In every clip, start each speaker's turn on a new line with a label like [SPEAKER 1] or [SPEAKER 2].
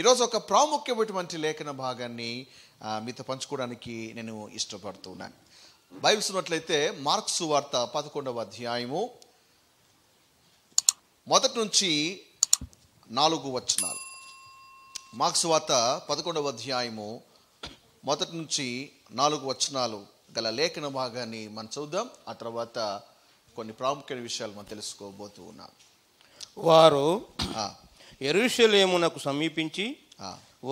[SPEAKER 1] ఈరోజు ఒక ప్రాముఖ్యమైనటువంటి లేఖన భాగాన్ని మీతో పంచుకోవడానికి నేను ఇష్టపడుతున్నాను బైబిల్స్ ఉన్నట్లయితే మార్క్స్ వార్త పదకొండవ అధ్యాయము మొదటి నుంచి నాలుగు వచనాలు మార్క్స్ వార్త పదకొండవ అధ్యాయము మొదటి నుంచి నాలుగు వచనాలు గల లేఖన భాగాన్ని మనం చూద్దాం ఆ తర్వాత కొన్ని ప్రాముఖ్యమైన విషయాలు మనం తెలుసుకోబోతున్నాం ఉన్నాం
[SPEAKER 2] వారు ఎరుషలేమునకు సమీపించి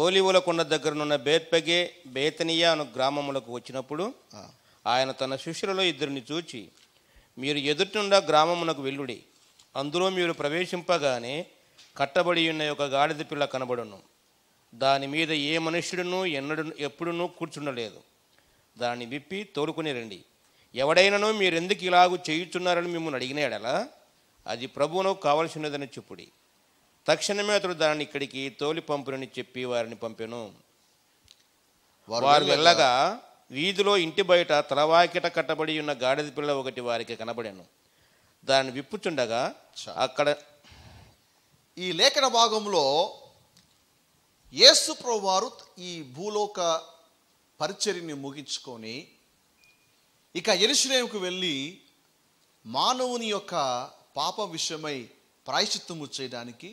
[SPEAKER 2] ఓలివుల కొండ దగ్గరనున్న బేత్పగే బేతనియా అను గ్రామములకు వచ్చినప్పుడు ఆయన తన శిష్యులలో ఇద్దరిని చూచి మీరు ఎదుటిండా గ్రామమునకు వెల్లుడి అందులో మీరు ప్రవేశింపగానే కట్టబడి ఉన్న ఒక గాడిద పిల్ల కనబడును దాని మీద ఏ మనుష్యుడును ఎన్నడు ఎప్పుడునూ కూర్చుండలేదు దాన్ని విప్పి తోలుకుని రండి ఎవడైనానో మీరెందుకు ఇలాగూ చేయుచున్నారని మిమ్మల్ని అడిగినాడలా అది ప్రభువును కావలసినదని చెప్పుడి తక్షణమే అతడు దానిని ఇక్కడికి తోలి పంపునని చెప్పి వారిని పంపెను వారు వెళ్ళగా వీధిలో ఇంటి బయట తలవాకిట కట్టబడి ఉన్న గాడిద పిల్ల ఒకటి వారికి కనబడాను దాన్ని విప్పుచుండగా అక్కడ ఈ లేఖన భాగంలో
[SPEAKER 1] యేసుప్రభు వారు ఈ భూలోక పరిచర్ని ముగించుకొని ఇక ఎరుశ్రేముకు వెళ్ళి మానవుని యొక్క పాప విషయమై ప్రాయశ్చిత్తము చేయడానికి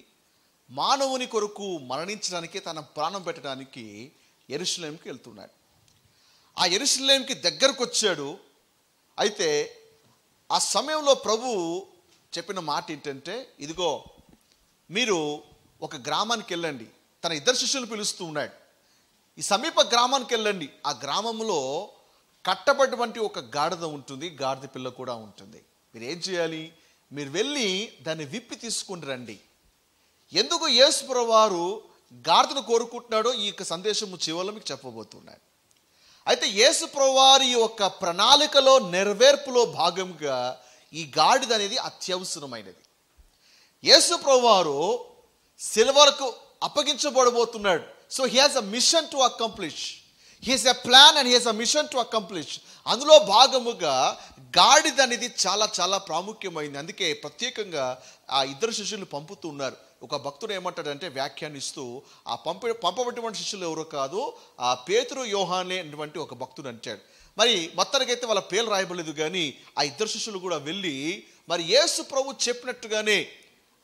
[SPEAKER 1] మానవుని కొరకు మరణించడానికి తన ప్రాణం పెట్టడానికి ఎరుసలేంకి వెళ్తున్నాడు ఆ ఎరుసలేంకి దగ్గరకు వచ్చాడు అయితే ఆ సమయంలో ప్రభు చెప్పిన మాట ఏంటంటే ఇదిగో మీరు ఒక గ్రామానికి వెళ్ళండి తన ఇద్దరు శిష్యులు పిలుస్తూ ఉన్నాడు ఈ సమీప గ్రామానికి వెళ్ళండి ఆ గ్రామంలో కట్టబడినటువంటి ఒక గాడిద ఉంటుంది గాడిద పిల్ల కూడా ఉంటుంది మీరు ఏం చేయాలి మీరు వెళ్ళి దాన్ని విప్పి తీసుకుని రండి ఎందుకు యేసు వారు గార్థను కోరుకుంటున్నాడో ఈ యొక్క సందేశము చివరిలో మీకు చెప్పబోతున్నాడు అయితే యేసు ప్రవారి యొక్క ప్రణాళికలో నెరవేర్పులో భాగంగా ఈ గాడిద అనేది అత్యవసరమైనది యేసు ప్రవారు సిల్వర్కు అప్పగించబడబోతున్నాడు so he has a mission to accomplish he's a plan and he's a mission to accomplish అందులో భాగముగా గాడిద అనేది చాలా చాలా ప్రాముఖ్యమైంది అందుకే ప్రత్యేకంగా ఆ ఇద్దరు శిష్యులు పంపుతున్నారు ఒక భక్తుడు ఏమంటాడంటే వ్యాఖ్యానిస్తూ ఆ పంప పంపబడినటువంటి శిష్యులు ఎవరు కాదు ఆ పేతురు యోహానే అనేటువంటి ఒక భక్తుడు అంటాడు మరి మొత్తానికైతే వాళ్ళ పేరు రాయబడలేదు కానీ ఆ ఇద్దరు శిష్యులు కూడా వెళ్ళి మరి యేసు ప్రభు చెప్పినట్టుగానే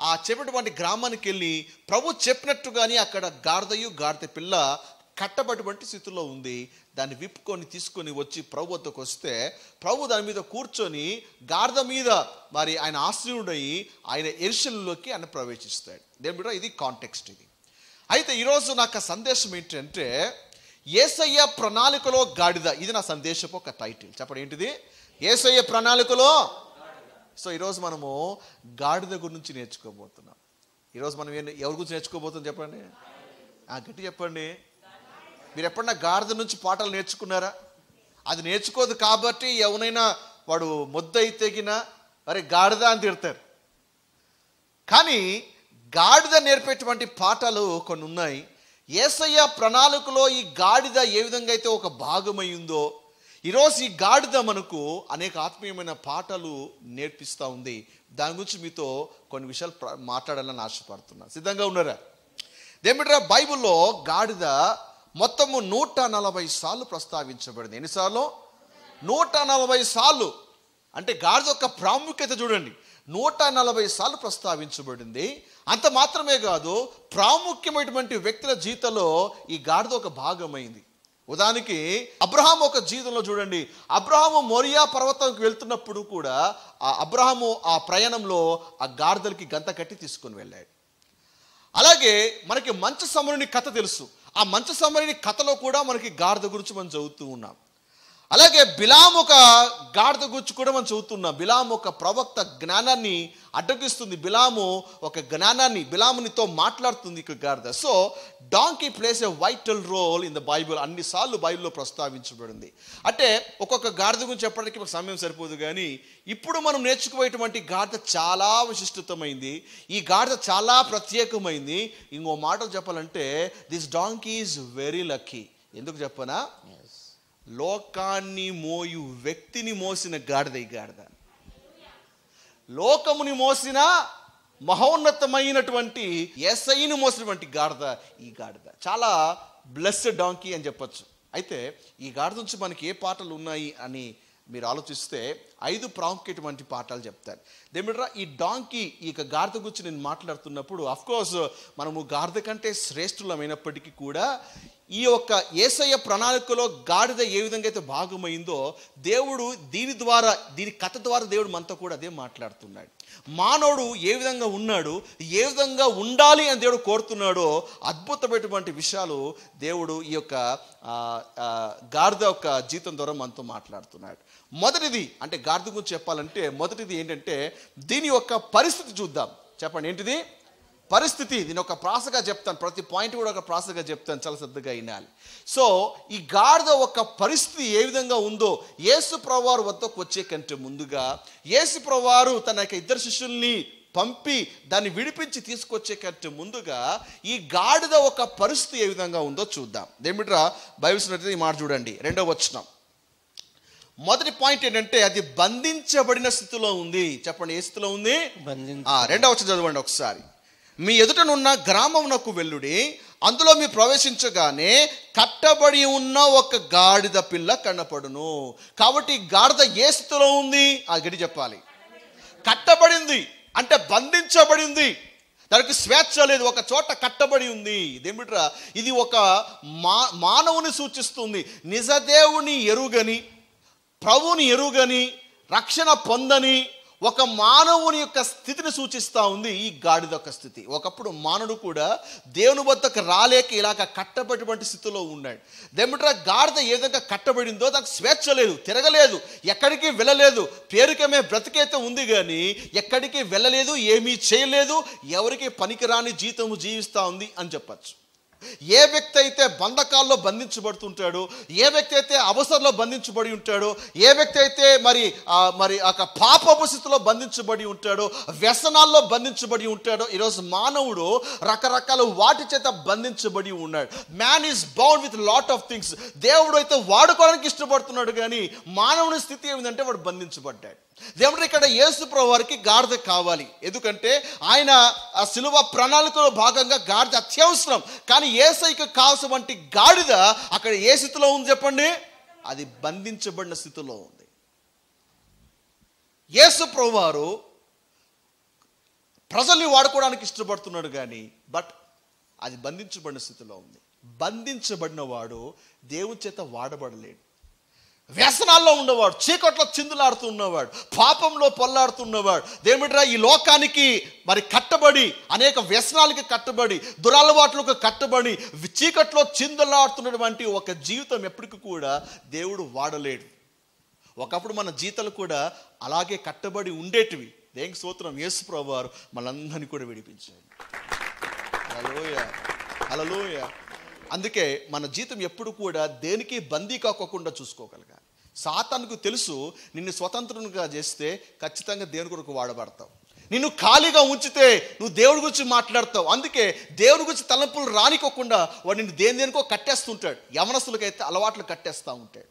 [SPEAKER 1] ఆ చెప్పినటువంటి గ్రామానికి వెళ్ళి ప్రభు చెప్పినట్టుగానే అక్కడ గాడిదయు గాడిద పిల్ల కట్టబడినటువంటి స్థితిలో ఉంది దాన్ని విప్పుకొని తీసుకొని వచ్చి ప్రభు వద్దకు వస్తే ప్రభు దాని మీద కూర్చొని గార్ద మీద మరి ఆయన ఆశ్రయుడయి ఆయన ఎరుశలంలోకి ఆయన ప్రవేశిస్తాడు దేవుడు ఇది కాంటెక్స్ట్ ఇది అయితే ఈరోజు నాకు సందేశం ఏంటంటే ఏసయ్య ప్రణాళికలో గాడిద ఇది నా సందేశపు ఒక టైటిల్ చెప్పండి ఏంటిది ఏసయ్య ప్రణాళికలో సో ఈరోజు మనము గాడిద గురించి నేర్చుకోబోతున్నాం ఈరోజు మనం ఎవరి గురించి నేర్చుకోబోతుంది చెప్పండి గట్టి చెప్పండి మీరు ఎప్పుడన్నా గాడిద నుంచి పాటలు నేర్చుకున్నారా అది నేర్చుకోదు కాబట్టి ఎవరైనా వాడు ముద్ద తెగినా మరి గాడిద అని తిడతారు కానీ గాడిద నేర్పేటువంటి పాటలు కొన్ని ఉన్నాయి ఏసయ్య ప్రణాళికలో ఈ గాడిద ఏ విధంగా అయితే ఒక భాగమై ఉందో ఈరోజు ఈ గాడిద మనకు అనేక ఆత్మీయమైన పాటలు నేర్పిస్తూ ఉంది దాని గురించి మీతో కొన్ని విషయాలు మాట్లాడాలని ఆశపడుతున్నా సిద్ధంగా ఉన్నారా దేమిట్రా బైబిల్లో గాడిద మొత్తము నూట నలభై సార్లు ప్రస్తావించబడింది ఎన్నిసార్లు నూట నలభై సార్లు అంటే గాడిద యొక్క ప్రాముఖ్యత చూడండి నూట నలభై సార్లు ప్రస్తావించబడింది అంత మాత్రమే కాదు ప్రాముఖ్యమైనటువంటి వ్యక్తుల జీతంలో ఈ గాడిద ఒక భాగమైంది ఉదానికి అబ్రహాం ఒక జీవితంలో చూడండి అబ్రహాము మోరియా పర్వతంకి వెళ్తున్నప్పుడు కూడా ఆ అబ్రహాము ఆ ప్రయాణంలో ఆ గాడిదలకి గంత కట్టి తీసుకుని వెళ్ళాడు అలాగే మనకి మంచు సమరుని కథ తెలుసు ఆ మంచ సమరిని కథలో కూడా మనకి గార్ద గురించి మనం చదువుతూ ఉన్నాం అలాగే బిలాం ఒక గాడిద గుచ్చి కూడా మనం చదువుతున్నాం బిలాము ఒక ప్రవక్త జ్ఞానాన్ని అడ్డగిస్తుంది బిలాము ఒక జ్ఞానాన్ని బిలామునితో మాట్లాడుతుంది ఇక గాడిద so donkey plays a vital role in the Bible అన్నిసార్లు బైబిల్లో ప్రస్తావించబడింది అంటే ఒక్కొక్క గాడిద గురించి చెప్పడానికి మాకు సమయం సరిపోదు కానీ ఇప్పుడు మనం నేర్చుకుపోయేటువంటి గాడిద చాలా విశిష్టతమైంది ఈ గాడిద చాలా ప్రత్యేకమైంది ఇంకో మాటలు చెప్పాలంటే this donkey is very lucky ఎందుకు చెప్పనా లోకాన్ని మోయు వ్యక్తిని మోసిన గాడిద ఈ గాడిద లోకముని మోసిన మహోన్నతమైనటువంటి ఎస్ఐని మోసినటువంటి గాడిద ఈ గాడిద చాలా బ్లెస్డ్ డాంకీ అని చెప్పచ్చు అయితే ఈ గాడిద నుంచి మనకి ఏ పాటలు ఉన్నాయి అని మీరు ఆలోచిస్తే ఐదు ప్రాముఖ్యటువంటి పాఠాలు చెప్తారు దేమిట్రా ఈ డాంకీ ఈ గార్ద గురించి నేను మాట్లాడుతున్నప్పుడు అఫ్కోర్స్ మనము గార్ద కంటే శ్రేష్ఠులమైనప్పటికీ కూడా ఈ యొక్క ఏసయ్య ప్రణాళికలో గాడిద ఏ విధంగా అయితే భాగమైందో దేవుడు దీని ద్వారా దీని కథ ద్వారా దేవుడు మనతో కూడా అదే మాట్లాడుతున్నాడు మానవుడు ఏ విధంగా ఉన్నాడు ఏ విధంగా ఉండాలి అని దేవుడు కోరుతున్నాడో అద్భుతమైనటువంటి విషయాలు దేవుడు ఈ యొక్క గాడిద యొక్క జీతం ద్వారా మనతో మాట్లాడుతున్నాడు మొదటిది అంటే గాడిద గురించి చెప్పాలంటే మొదటిది ఏంటంటే దీని యొక్క పరిస్థితి చూద్దాం చెప్పండి ఏంటిది పరిస్థితి దీని ఒక ప్రాసగా చెప్తాను ప్రతి పాయింట్ కూడా ఒక ప్రాసగా చెప్తాను చాలా శ్రద్ధగా వినాలి సో ఈ గాడిద ఒక పరిస్థితి ఏ విధంగా ఉందో యేసు ప్రవారు వద్దకు వచ్చే కంటే ముందుగా యేసు ప్రవారు తన యొక్క ఇద్దరు శిష్యుల్ని పంపి దాన్ని విడిపించి తీసుకొచ్చే కంటే ముందుగా ఈ గాడిద ఒక పరిస్థితి ఏ విధంగా ఉందో చూద్దాం ఏమిట్రా భయవసినట్టు ఈ మాట చూడండి రెండవ వచ్చిన మొదటి పాయింట్ ఏంటంటే అది బంధించబడిన స్థితిలో ఉంది చెప్పండి ఏ స్థితిలో ఉంది రెండవ వచ్చిన చదవండి ఒకసారి మీ ఎదుటనున్న గ్రామమునకు వెళ్ళుడి అందులో మీరు ప్రవేశించగానే కట్టబడి ఉన్న ఒక గాడిద పిల్ల కనపడును కాబట్టి గాడిద ఏ స్థితిలో ఉంది ఆ గడి చెప్పాలి కట్టబడింది అంటే బంధించబడింది దానికి స్వేచ్ఛ లేదు ఒక చోట కట్టబడి ఉంది ఇదేమిట్రా ఇది ఒక మా మానవుని సూచిస్తుంది నిజదేవుని ఎరుగని ప్రభుని ఎరుగని రక్షణ పొందని ఒక మానవుని యొక్క స్థితిని సూచిస్తూ ఉంది ఈ గాడిద యొక్క స్థితి ఒకప్పుడు మానవుడు కూడా దేవుని వద్దకు రాలేక ఇలాగ కట్టబడినటువంటి స్థితిలో ఉన్నాడు దేమిట్రా గాడిద ఏ విధంగా కట్టబడిందో దానికి స్వేచ్ఛ లేదు తిరగలేదు ఎక్కడికి వెళ్ళలేదు పేరుకమే బ్రతికైతే ఉంది కానీ ఎక్కడికి వెళ్ళలేదు ఏమీ చేయలేదు ఎవరికి పనికిరాని జీతము జీవిస్తూ ఉంది అని చెప్పచ్చు ఏ వ్యక్తి అయితే బంధకాల్లో బంధించబడుతుంటాడో ఏ వ్యక్తి అయితే అవసరంలో బంధించబడి ఉంటాడో ఏ వ్యక్తి అయితే మరి మరి ఒక పాపపు స్థితిలో బంధించబడి ఉంటాడో వ్యసనాల్లో బంధించబడి ఉంటాడో ఈరోజు మానవుడు రకరకాల వాటి చేత బంధించబడి ఉన్నాడు man is bound with lot of things దేవుడు అయితే వాడుకోవడానికి ఇష్టపడుతున్నాడు కానీ మానవుని స్థితి ఏమిటంటే వాడు బంధించబడ్డాడు దేవుడు ఇక్కడ యేసు వారికి గాడిద కావాలి ఎందుకంటే ఆయన ఆ సిలువ ప్రణాళికలో భాగంగా గాడిద అత్యవసరం కానీ ఏసైకి కావలసిన వంటి గాడిద అక్కడ ఏ స్థితిలో ఉంది చెప్పండి అది బంధించబడిన స్థితిలో ఉంది యేసు వారు ప్రజల్ని వాడుకోవడానికి ఇష్టపడుతున్నాడు కానీ బట్ అది బంధించబడిన స్థితిలో ఉంది బంధించబడిన వాడు దేవుని చేత వాడబడలేడు వ్యసనాల్లో ఉన్నవాడు చీకట్లో చిందులాడుతూ ఉన్నవాడు పాపంలో పొల్లాడుతూ ఉన్నవాడు ఈ లోకానికి మరి కట్టబడి అనేక వ్యసనాలకి కట్టబడి దురలవాట్లకు కట్టబడి చీకట్లో చిందులాడుతున్నటువంటి ఒక జీవితం ఎప్పటికీ కూడా దేవుడు వాడలేడు ఒకప్పుడు మన జీతాలు కూడా అలాగే కట్టబడి ఉండేటివి దేనికి సూత్రం యేసు ప్రభు వారు మనందరినీ కూడా విడిపించాడు అలలోయ అలలోయ అందుకే మన జీతం ఎప్పుడు కూడా దేనికి బందీ కాకోకుండా చూసుకోగలగాలి సాతానికి తెలుసు నిన్ను స్వతంత్రంగా చేస్తే ఖచ్చితంగా దేవుని కొరకు వాడబడతావు నిన్ను ఖాళీగా ఉంచితే నువ్వు దేవుడి గురించి మాట్లాడతావు అందుకే దేవుడి గురించి తలపులు రానికోకుండా వాడు నిన్ను దేని దేనికో కట్టేస్తుంటాడు యవనస్తులకైతే అలవాట్లు కట్టేస్తూ ఉంటాడు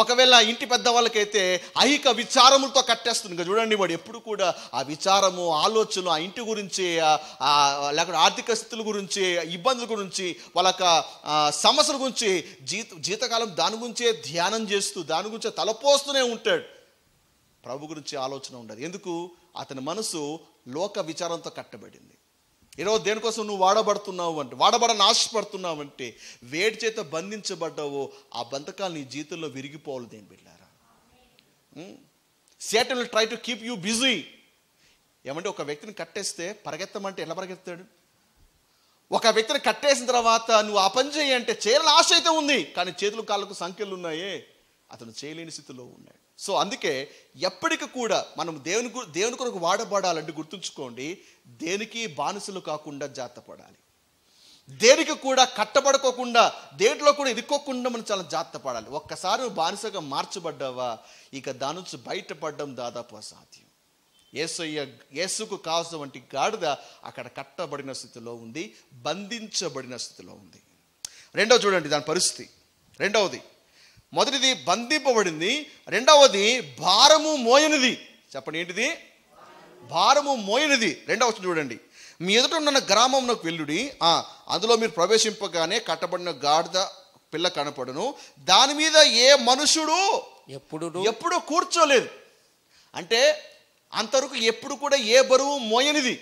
[SPEAKER 1] ఒకవేళ ఇంటి పెద్ద వాళ్ళకైతే ఐహిక విచారములతో కట్టేస్తుంది ఇంకా చూడండి వాడు ఎప్పుడు కూడా ఆ విచారము ఆలోచన ఆ ఇంటి గురించి లేకపోతే ఆర్థిక స్థితుల గురించి ఇబ్బందుల గురించి వాళ్ళ సమస్యల గురించి జీత జీతకాలం దాని గురించే ధ్యానం చేస్తూ దాని గురించే తలపోస్తూనే ఉంటాడు ప్రభు గురించి ఆలోచన ఉండదు ఎందుకు అతని మనసు లోక విచారంతో కట్టబడింది ఈరోజు దేనికోసం నువ్వు వాడబడుతున్నావు అంటే వాడబడని ఆశపడుతున్నావు అంటే వేడి చేత బంధించబడ్డావో ఆ బంధకాలు నీ జీవితంలో విరిగిపోవాలి దేని బిడ్డారా Satan will try to keep you busy ఏమంటే ఒక వ్యక్తిని కట్టేస్తే పరిగెత్తమంటే ఎలా పరిగెత్తాడు ఒక వ్యక్తిని కట్టేసిన తర్వాత నువ్వు ఆ పని చేయి అంటే చేయాలని ఆశ అయితే ఉంది కానీ చేతులు కాళ్ళకు సంఖ్యలు ఉన్నాయే అతను చేయలేని స్థితిలో ఉన్నాడు సో అందుకే ఎప్పటికి కూడా మనం దేవుని దేవుని కొరకు వాడబడాలంటే గుర్తుంచుకోండి దేనికి బానిసలు కాకుండా జాతపడాలి పడాలి దేనికి కూడా కట్టబడుకోకుండా దేంట్లో కూడా ఇరుక్కోకుండా మనం చాలా జాత పడాలి ఒక్కసారి బానిసగా మార్చబడ్డావా ఇక దాని నుంచి బయటపడడం దాదాపు అసాధ్యం ఏసయ్య యేసుకు కావలసిన వంటి గాడిద అక్కడ కట్టబడిన స్థితిలో ఉంది బంధించబడిన స్థితిలో ఉంది రెండో చూడండి దాని పరిస్థితి రెండవది మొదటిది బంధింపబడింది రెండవది భారము మోయనిది చెప్పండి ఏంటిది భారము మోయనిది రెండవ చూడండి మీ ఎదుట ఉన్న గ్రామంలోకి వెల్లుడి అందులో మీరు ప్రవేశింపగానే కట్టబడిన గాడిద పిల్ల కనపడను దాని మీద ఏ మనుషుడు ఎప్పుడు ఎప్పుడు కూర్చోలేదు అంటే అంతవరకు ఎప్పుడు కూడా ఏ బరువు మోయనిది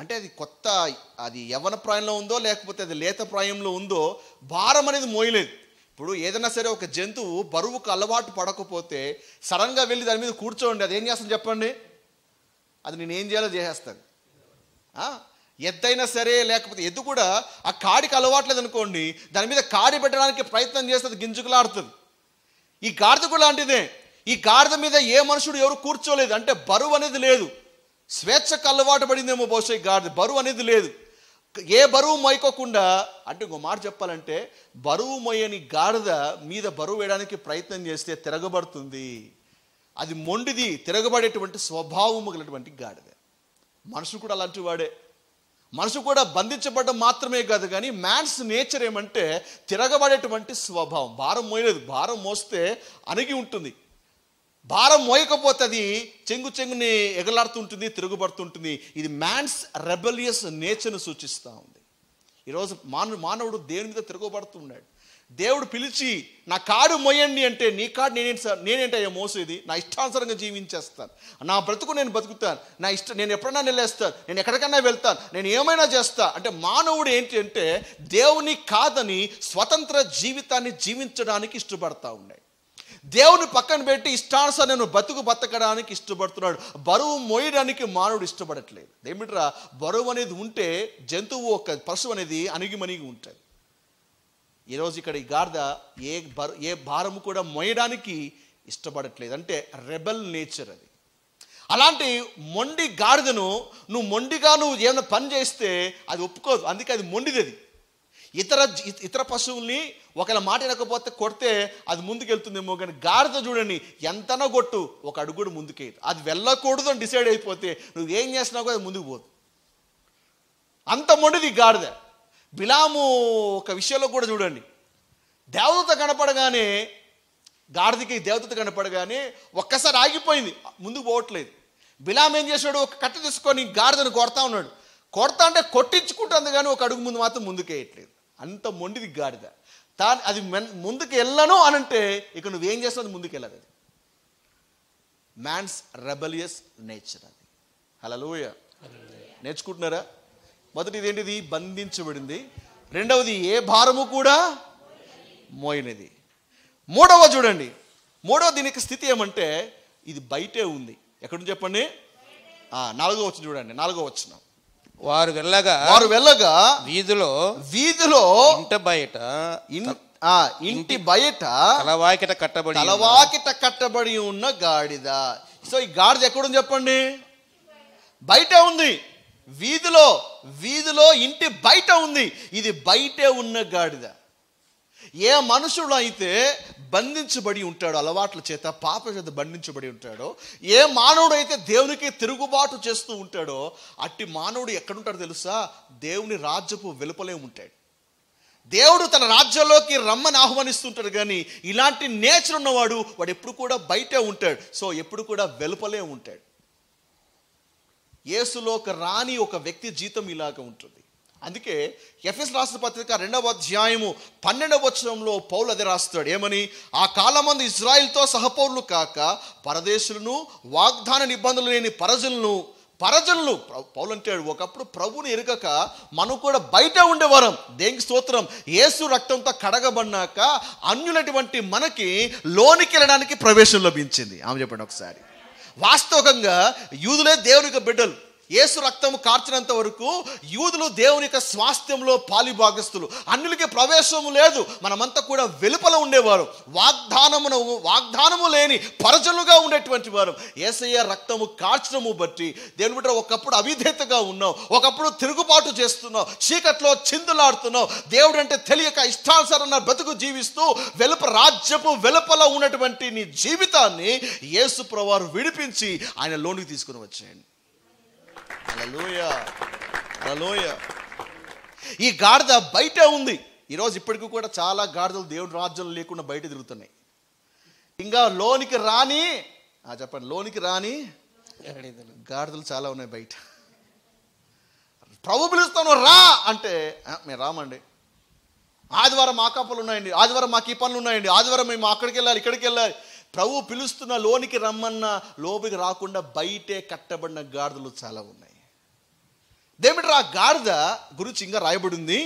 [SPEAKER 1] అంటే అది కొత్త అది యవన ప్రాయంలో ఉందో లేకపోతే అది లేత ప్రాయంలో ఉందో భారం అనేది మోయలేదు ఇప్పుడు ఏదైనా సరే ఒక జంతువు బరువుకు అలవాటు పడకపోతే సడన్గా వెళ్ళి దాని మీద కూర్చోండి అది ఏం చేస్తాను చెప్పండి అది నేను ఏం చేయాలో చేసేస్తాను ఎద్దైనా సరే లేకపోతే ఎద్దు కూడా ఆ కాడికి అలవాట్లేదు అనుకోండి దాని మీద కాడి పెట్టడానికి ప్రయత్నం చేస్తుంది గింజుకులాడుతుంది ఈ గాడిద కూడా లాంటిదే ఈ గాడిద మీద ఏ మనుషుడు ఎవరు కూర్చోలేదు అంటే బరువు అనేది లేదు స్వేచ్ఛకు అలవాటు పడిందేమో బహుశా ఈ గాడిద బరువు అనేది లేదు ఏ బరువు మోయకోకుండా అంటే ఇంకో మాట చెప్పాలంటే బరువు మోయని గాడిద మీద బరువు వేయడానికి ప్రయత్నం చేస్తే తిరగబడుతుంది అది మొండిది తిరగబడేటువంటి స్వభావము కలిగినటువంటి గాడిద మనసు కూడా అలాంటి వాడే మనసు కూడా బంధించబడడం మాత్రమే కాదు కానీ మ్యాన్స్ నేచర్ ఏమంటే తిరగబడేటువంటి స్వభావం భారం మోయలేదు భారం మోస్తే అణిగి ఉంటుంది భారం మోయకపోతే అది చెంగు చెంగుని ఎగలాడుతుంటుంది తిరుగుబడుతుంటుంది ఇది మ్యాన్స్ రెబలియస్ నేచర్ను సూచిస్తూ ఉంది ఈరోజు మాను మానవుడు దేవుని మీద తిరుగుబడుతున్నాడు దేవుడు పిలిచి నా కాడు మొయ్యండి అంటే నీ కాడు నేనే నేనేంటే మోసేది నా ఇష్టానుసరంగా జీవించేస్తాను నా బ్రతుకు నేను బతుకుతాను నా ఇష్ట నేను ఎప్పుడన్నా నిలేస్తాను నేను ఎక్కడికైనా వెళ్తాను నేను ఏమైనా చేస్తా అంటే మానవుడు ఏంటి అంటే దేవుని కాదని స్వతంత్ర జీవితాన్ని జీవించడానికి ఇష్టపడతా ఉన్నాయి దేవుని పక్కన పెట్టి ఇష్టానుసారి నేను బతుకు బతకడానికి ఇష్టపడుతున్నాడు బరువు మోయడానికి మానవుడు ఇష్టపడట్లేదు ఏమిట్రా బరువు అనేది ఉంటే జంతువు ఒక పశువు అనేది అణిగిమణిగి ఉంటుంది ఈరోజు ఇక్కడ ఈ గార్ద ఏ బరు ఏ భారము కూడా మోయడానికి ఇష్టపడట్లేదు అంటే రెబల్ నేచర్ అది అలాంటి మొండి గాడిదను నువ్వు మొండిగా నువ్వు ఏమైనా పని చేస్తే అది ఒప్పుకోదు అందుకే అది మొండిది ఇతర ఇతర పశువుల్ని ఒకవేళ మాట వినకపోతే కొడితే అది ముందుకెళ్తుందేమో కానీ గాడిద చూడండి ఎంతనో కొట్టు ఒక అడుగుడు ముందుకే అది వెళ్ళకూడదు అని డిసైడ్ అయిపోతే నువ్వు ఏం చేసినా కూడా అది ముందుకు పోదు అంత మొండిది గాడిద బిలాము ఒక విషయంలో కూడా చూడండి దేవత కనపడగానే గాడిదకి దేవత కనపడగానే ఒక్కసారి ఆగిపోయింది ముందుకు పోవట్లేదు బిలాం ఏం చేశాడు ఒక కట్ట తీసుకొని గాడిదను కొడతా ఉన్నాడు కొడతా అంటే కొట్టించుకుంటుంది కానీ ఒక అడుగు ముందు మాత్రం ముందుకేయట్లేదు అంత మొండిది గాడిద తా అది ముందుకు వెళ్ళను అని అంటే ఇక నువ్వేం చేస్తావు అది ముందుకు వెళ్ళదు అది మ్యాన్స్ రెబలియస్ నేచర్ అది హలలోయ నేర్చుకుంటున్నారా మొదటిది ఏంటిది బంధించబడింది రెండవది ఏ భారము కూడా మోయినది మూడవ చూడండి మూడవ దీనికి స్థితి ఏమంటే ఇది బయటే ఉంది ఎక్కడుంది చెప్పండి
[SPEAKER 2] నాలుగో వచ్చిన చూడండి
[SPEAKER 1] నాలుగో వచ్చినాం
[SPEAKER 2] వారు వెళ్ళగా వారు వెళ్ళగా వీధిలో వీధిలో ఇంట బయట ఇంటి బయట అలవాకిట కట్టబడి అలవాకిట
[SPEAKER 1] కట్టబడి ఉన్న గాడిద సో ఈ గాడిద ఎక్కడుంది చెప్పండి బయట ఉంది వీధిలో వీధిలో ఇంటి బయట ఉంది ఇది బయటే ఉన్న గాడిద ఏ మనుషుడు అయితే బంధించబడి ఉంటాడు అలవాట్ల చేత పాప చేత బంధించబడి ఉంటాడో ఏ మానవుడైతే దేవునికి తిరుగుబాటు చేస్తూ ఉంటాడో అట్టి మానవుడు ఎక్కడుంటాడు తెలుసా దేవుని రాజ్యపు వెలుపలే ఉంటాడు దేవుడు తన రాజ్యంలోకి రమ్మని ఆహ్వానిస్తుంటాడు కానీ ఇలాంటి నేచర్ ఉన్నవాడు వాడు ఎప్పుడు కూడా బయటే ఉంటాడు సో ఎప్పుడు కూడా వెలుపలే ఉంటాడు ఏసులోకి రాని ఒక వ్యక్తి జీతం ఇలాగ ఉంటుంది అందుకే ఎఫ్ఎస్ రాష్ట్ర పత్రిక రెండవ అధ్యాయము పన్నెండవ వచనంలో పౌలు అది రాస్తాడు ఏమని ఆ కాలమంది ఇజ్రాయిల్తో సహపౌరులు కాక పరదేశులను వాగ్దాన నిబంధనలు లేని పరజులను పరజనులు పౌలు అంటాడు ఒకప్పుడు ప్రభుని ఎరగక మనం కూడా బయట ఉండేవారం దేనికి స్తోత్రం యేసు రక్తంతో కడగబడినాక అన్యులటువంటి మనకి లోనికి వెళ్ళడానికి ప్రవేశం లభించింది ఆమె చెప్పండి ఒకసారి వాస్తవంగా యూదులే దేవునికి బిడ్డలు యేసు రక్తము కార్చినంత వరకు యూదులు దేవుని యొక్క స్వాస్థ్యంలో పాలిభాగస్తులు అన్నిలకి ప్రవేశము లేదు మనమంతా కూడా వెలుపల ఉండేవారు వాగ్దానమున వాగ్దానము లేని పరజలుగా ఉండేటువంటి వారు ఏసయ్య రక్తము కార్చడము బట్టి దేవుని బిడ్డ ఒకప్పుడు అవిధేతగా ఉన్నావు ఒకప్పుడు తిరుగుబాటు చేస్తున్నావు చీకట్లో చిందులాడుతున్నావు దేవుడు అంటే తెలియక ఇష్టానుసారన్న బ్రతుకు జీవిస్తూ వెలుప రాజ్యపు వెలుపల ఉన్నటువంటి నీ జీవితాన్ని యేసు ప్రవారు విడిపించి ఆయన లోనికి తీసుకుని వచ్చేయండి ఈ గాడిద బయట ఉంది ఈరోజు ఇప్పటికీ కూడా చాలా గాడిదలు దేవుడు రాజ్యం లేకుండా బయట తిరుగుతున్నాయి ఇంకా లోనికి రాని చెప్పండి లోనికి రాని గాడిదలు చాలా ఉన్నాయి బయట ప్రభు పిలుస్తాను రా అంటే మేము రామండి ఆదివారం మా కాపలు ఉన్నాయండి ఆదివారం మాకు ఈ పనులు ఉన్నాయండి ఆదివారం మేము అక్కడికి వెళ్ళాలి ఇక్కడికి వెళ్ళాలి ప్రభు పిలుస్తున్న లోనికి రమ్మన్న లోపలికి రాకుండా బయటే కట్టబడిన గాడిదలు చాలా ఉన్నాయి దేమిట్రా గాడిద గురించి ఇంకా రాయబడి ఉంది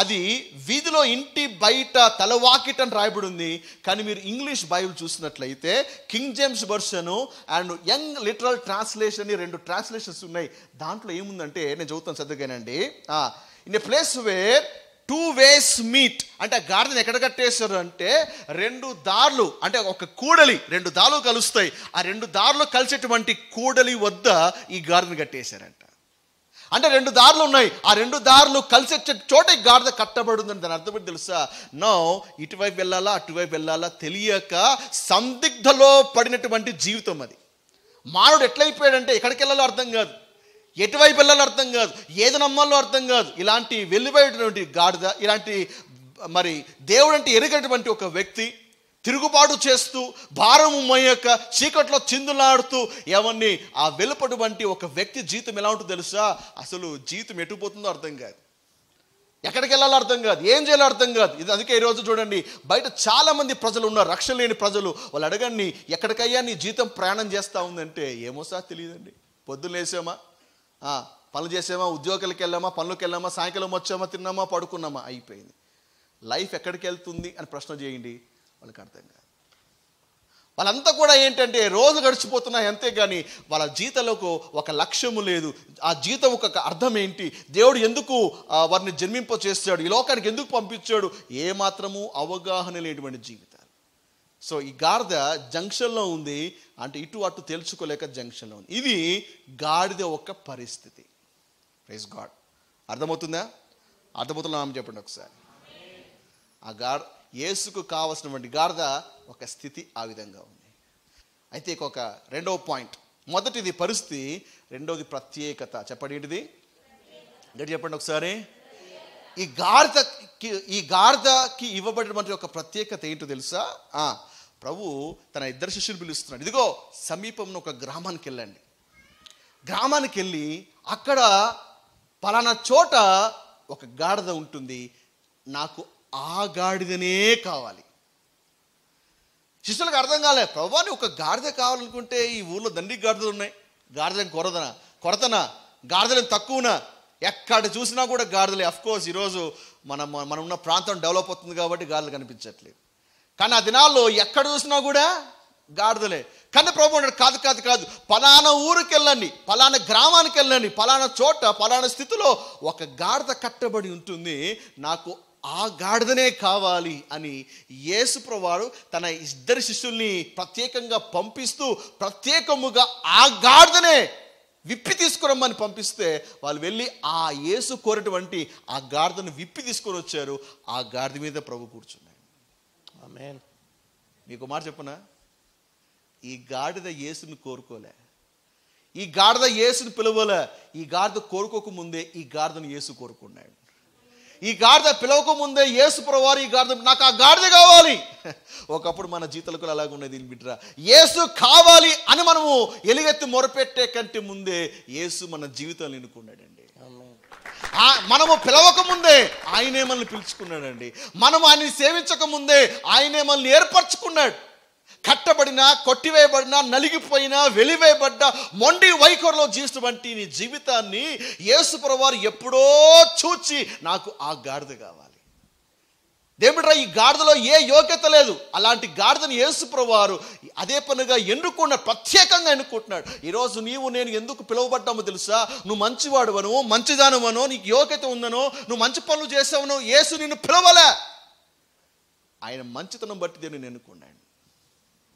[SPEAKER 1] అది వీధిలో ఇంటి బయట తలవాకిట్ అని రాయబడి ఉంది కానీ మీరు ఇంగ్లీష్ బైబుల్ చూసినట్లయితే King James version and young literal translation రెండు ట్రాన్స్లేషన్స్ ఉన్నాయి దాంట్లో ఏముందంటే నేను చదువుతాను చదువుకేనండి in a place where two ways meet అంటే ఆ గార్డెన్ ఎక్కడ కట్టేశారు అంటే రెండు దారులు అంటే ఒక కూడలి రెండు దారులు కలుస్తాయి ఆ రెండు దారులు కలిసేటువంటి కూడలి వద్ద ఈ గార్డెన్ కట్టేశారంట అంటే రెండు దారులు ఉన్నాయి ఆ రెండు దారులు కలిసి వచ్చే చోటే గాడిద కట్టబడుతుంది దాని అర్థం తెలుసా నో ఇటువైపు వెళ్ళాలా అటువైపు వెళ్ళాలా తెలియక సందిగ్ధలో పడినటువంటి జీవితం అది మానవుడు ఎట్లయిపోయాడంటే ఎక్కడికి వెళ్ళాలో అర్థం కాదు ఎటువైపు వెళ్ళాలో అర్థం కాదు ఏది నమ్మాలో అర్థం కాదు ఇలాంటి వెళ్ళిపోయేటువంటి గాడిద ఇలాంటి మరి దేవుడు అంటే ఎరగటువంటి ఒక వ్యక్తి తిరుగుబాటు చేస్తూ భారము యొక్క చీకట్లో చిందులాడుతూ ఎవరిని ఆ వెలుపటి వంటి ఒక వ్యక్తి జీతం ఎలా ఉంటుందో తెలుసా అసలు జీతం ఎటుపోతుందో అర్థం కాదు ఎక్కడికి వెళ్ళాలో అర్థం కాదు ఏం చేయాలో అర్థం కాదు ఇది అందుకే ఈరోజు చూడండి బయట చాలామంది ప్రజలు ఉన్నారు రక్షణ లేని ప్రజలు వాళ్ళు అడగండి ఎక్కడికయ్యా నీ జీతం ప్రయాణం చేస్తూ ఉందంటే ఏమో సార్ తెలియదండి పొద్దున్న వేసామా పనులు చేసామా ఉద్యోగాలకు వెళ్ళామా పనులకు వెళ్ళామా సాయంకాలం వచ్చామా తిన్నామా పడుకున్నామా అయిపోయింది లైఫ్ ఎక్కడికి వెళ్తుంది అని ప్రశ్న చేయండి వాళ్ళకి అర్థం కాదు వాళ్ళంతా కూడా ఏంటంటే రోజు గడిచిపోతున్నాయి అంతేగాని వాళ్ళ జీతలకు ఒక లక్ష్యము లేదు ఆ జీతం ఒక అర్థం ఏంటి దేవుడు ఎందుకు వారిని జన్మింప చేస్తాడు ఈ లోకానికి ఎందుకు పంపించాడు ఏమాత్రము అవగాహన లేనిటువంటి జీవితాలు సో ఈ గాడిద జంక్షన్లో ఉంది అంటే ఇటు అటు తెలుసుకోలేక జంక్షన్లో ఉంది ఇది గాడిద ఒక పరిస్థితి ప్రైజ్ గాడ్ అర్థమవుతుందా అర్థమవుతుందా ఆమె చెప్పండి ఒకసారి ఆ గాడ్ యేసుకు కావలసినటువంటి గాడిద ఒక స్థితి ఆ విధంగా ఉంది అయితే ఒక రెండవ పాయింట్ మొదటిది పరిస్థితి రెండవది ప్రత్యేకత చెప్పండి ఏంటిది గట్టి చెప్పండి ఒకసారి ఈ గాడిదకి ఈ గార్దకి ఇవ్వబడినటువంటి ఒక ప్రత్యేకత ఏంటో తెలుసా ప్రభు తన ఇద్దరు శిష్యులు పిలుస్తున్నాడు ఇదిగో సమీపంలో ఒక గ్రామానికి వెళ్ళండి గ్రామానికి వెళ్ళి అక్కడ పలానా చోట ఒక గాడిద ఉంటుంది నాకు ఆ గాడిదనే కావాలి శిష్యులకు అర్థం కాలే ప్రభా ఒక గాడిద కావాలనుకుంటే ఈ ఊళ్ళో దండి గాడిదలు ఉన్నాయి గాడిదని కొరదన కొరతన గాడిదలని తక్కువన ఎక్కడ చూసినా కూడా గాడిదలే కోర్స్ ఈరోజు మనం మనం ఉన్న ప్రాంతం డెవలప్ అవుతుంది కాబట్టి గాడిదలు కనిపించట్లేదు కానీ ఆ దినాల్లో ఎక్కడ చూసినా కూడా గాడిదలే కానీ ప్రభు అంటాడు కాదు కాదు కాదు పలానా ఊరికి వెళ్ళండి పలానా గ్రామానికి వెళ్ళండి పలానా చోట పలానా స్థితిలో ఒక గాడిద కట్టబడి ఉంటుంది నాకు ఆ గాడిదనే కావాలి అని యేసుప్రవారు తన ఇద్దరు శిష్యుల్ని ప్రత్యేకంగా పంపిస్తూ ప్రత్యేకముగా ఆ గాడిదనే విప్పి తీసుకురమ్మని పంపిస్తే వాళ్ళు వెళ్ళి ఆ యేసు కోరటువంటి ఆ గాడిదను విప్పి తీసుకొని వచ్చారు ఆ గాడిద మీద ప్రభు కూర్చున్నాడు మీకు మాట చెప్పునా ఈ గాడిద యేసుని కోరుకోలే ఈ గాడిద యేసుని పిలవలే ఈ గాడిద కోరుకోకముందే ఈ గాడిదను యేసు కోరుకున్నాడు ఈ గాడిద పిలవక ముందే యేసు ప్రవారు ఈ గాడిద నాకు ఆ గాడిద కావాలి ఒకప్పుడు మన జీతలకు ఉన్నది బిడ్డరా యేసు కావాలి అని మనము ఎలుగెత్తి మొరపెట్టే కంటే ముందే యేసు మన జీవితాలు ఎన్నుకున్నాడండి మనము ముందే ఆయనే మనల్ని పిలుచుకున్నాడండి మనము ఆయన్ని ముందే ఆయనే మనల్ని ఏర్పరచుకున్నాడు కట్టబడిన కొట్టివేయబడిన నలిగిపోయినా వెలివేయబడ్డ మొండి వైఖరిలో జీవిస్తూ వంటి నీ జీవితాన్ని యేసుప్రవారు ఎప్పుడో చూచి నాకు ఆ గాడిద కావాలి దేవుడ్రా ఈ గాడిదలో ఏ యోగ్యత లేదు అలాంటి గాడిదను యేసుప్రవారు అదే పనుగా ఎన్నుకున్న ప్రత్యేకంగా ఎన్నుకుంటున్నాడు ఈరోజు నీవు నేను ఎందుకు పిలువబడ్డామో తెలుసా నువ్వు మంచివాడువను మంచిదానువను నీకు యోగ్యత ఉందను నువ్వు మంచి పనులు చేసావును యేసు నిన్ను పిలవలే ఆయన మంచితనం బట్టి నేను ఎన్నుకున్నాడు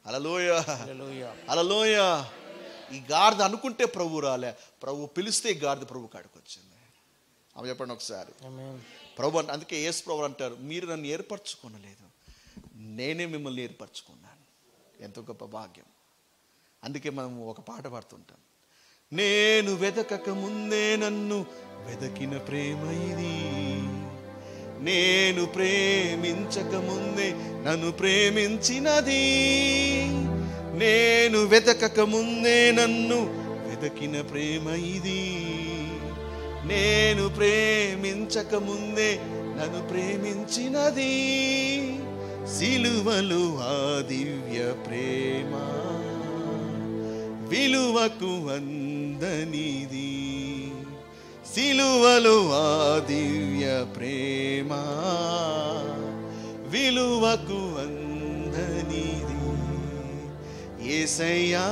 [SPEAKER 1] అలలోయ అలలోయ ఈ గాడిద అనుకుంటే ప్రభు రాలే ప్రభు పిలిస్తే గాడిద ప్రభు కాడికి వచ్చింది ఆమె చెప్పండి ఒకసారి ప్రభు అందుకే ఏసు ప్రభు అంటారు మీరు నన్ను ఏర్పరచుకోనలేదు నేనే మిమ్మల్ని ఏర్పరచుకున్నాను ఎంతో గొప్ప భాగ్యం అందుకే మనం ఒక పాట పాడుతుంటాం నేను వెదకక ముందే నన్ను వెదకిన ప్రేమ ఇది నేను ప్రేమించకముందే నన్ను ప్రేమించినది నేను వెతకకముందే నన్ను వెతకిన ప్రేమ ఇది నేను ప్రేమించక ముందే నన్ను ప్రేమించినది సిలువలు ఆ దివ్య ప్రేమ విలువకు అందనిది సిలువలు ఆ దివ్య ప్రేమ విలువకు అందనిది ఏసయ్యా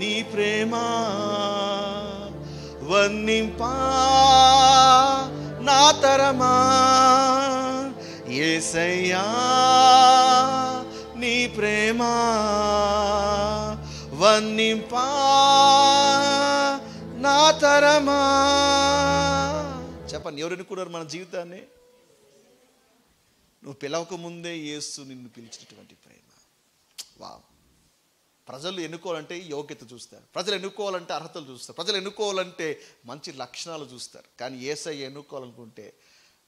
[SPEAKER 1] నీ ప్రేమ వర్ణింపా నా తరమా ఏసయ్యా నీ ప్రేమ వర్ణింపా చెప్పండి చెప్పండి ఎన్నుకున్నారు మన జీవితాన్ని నువ్వు పిలవకముందే యేసు నిన్ను పిలిచినటువంటి ప్రేమ వా ప్రజలు ఎన్నుకోవాలంటే యోగ్యత చూస్తారు ప్రజలు ఎన్నుకోవాలంటే అర్హతలు చూస్తారు ప్రజలు ఎన్నుకోవాలంటే మంచి లక్షణాలు చూస్తారు కానీ ఏసై ఎన్నుకోవాలనుకుంటే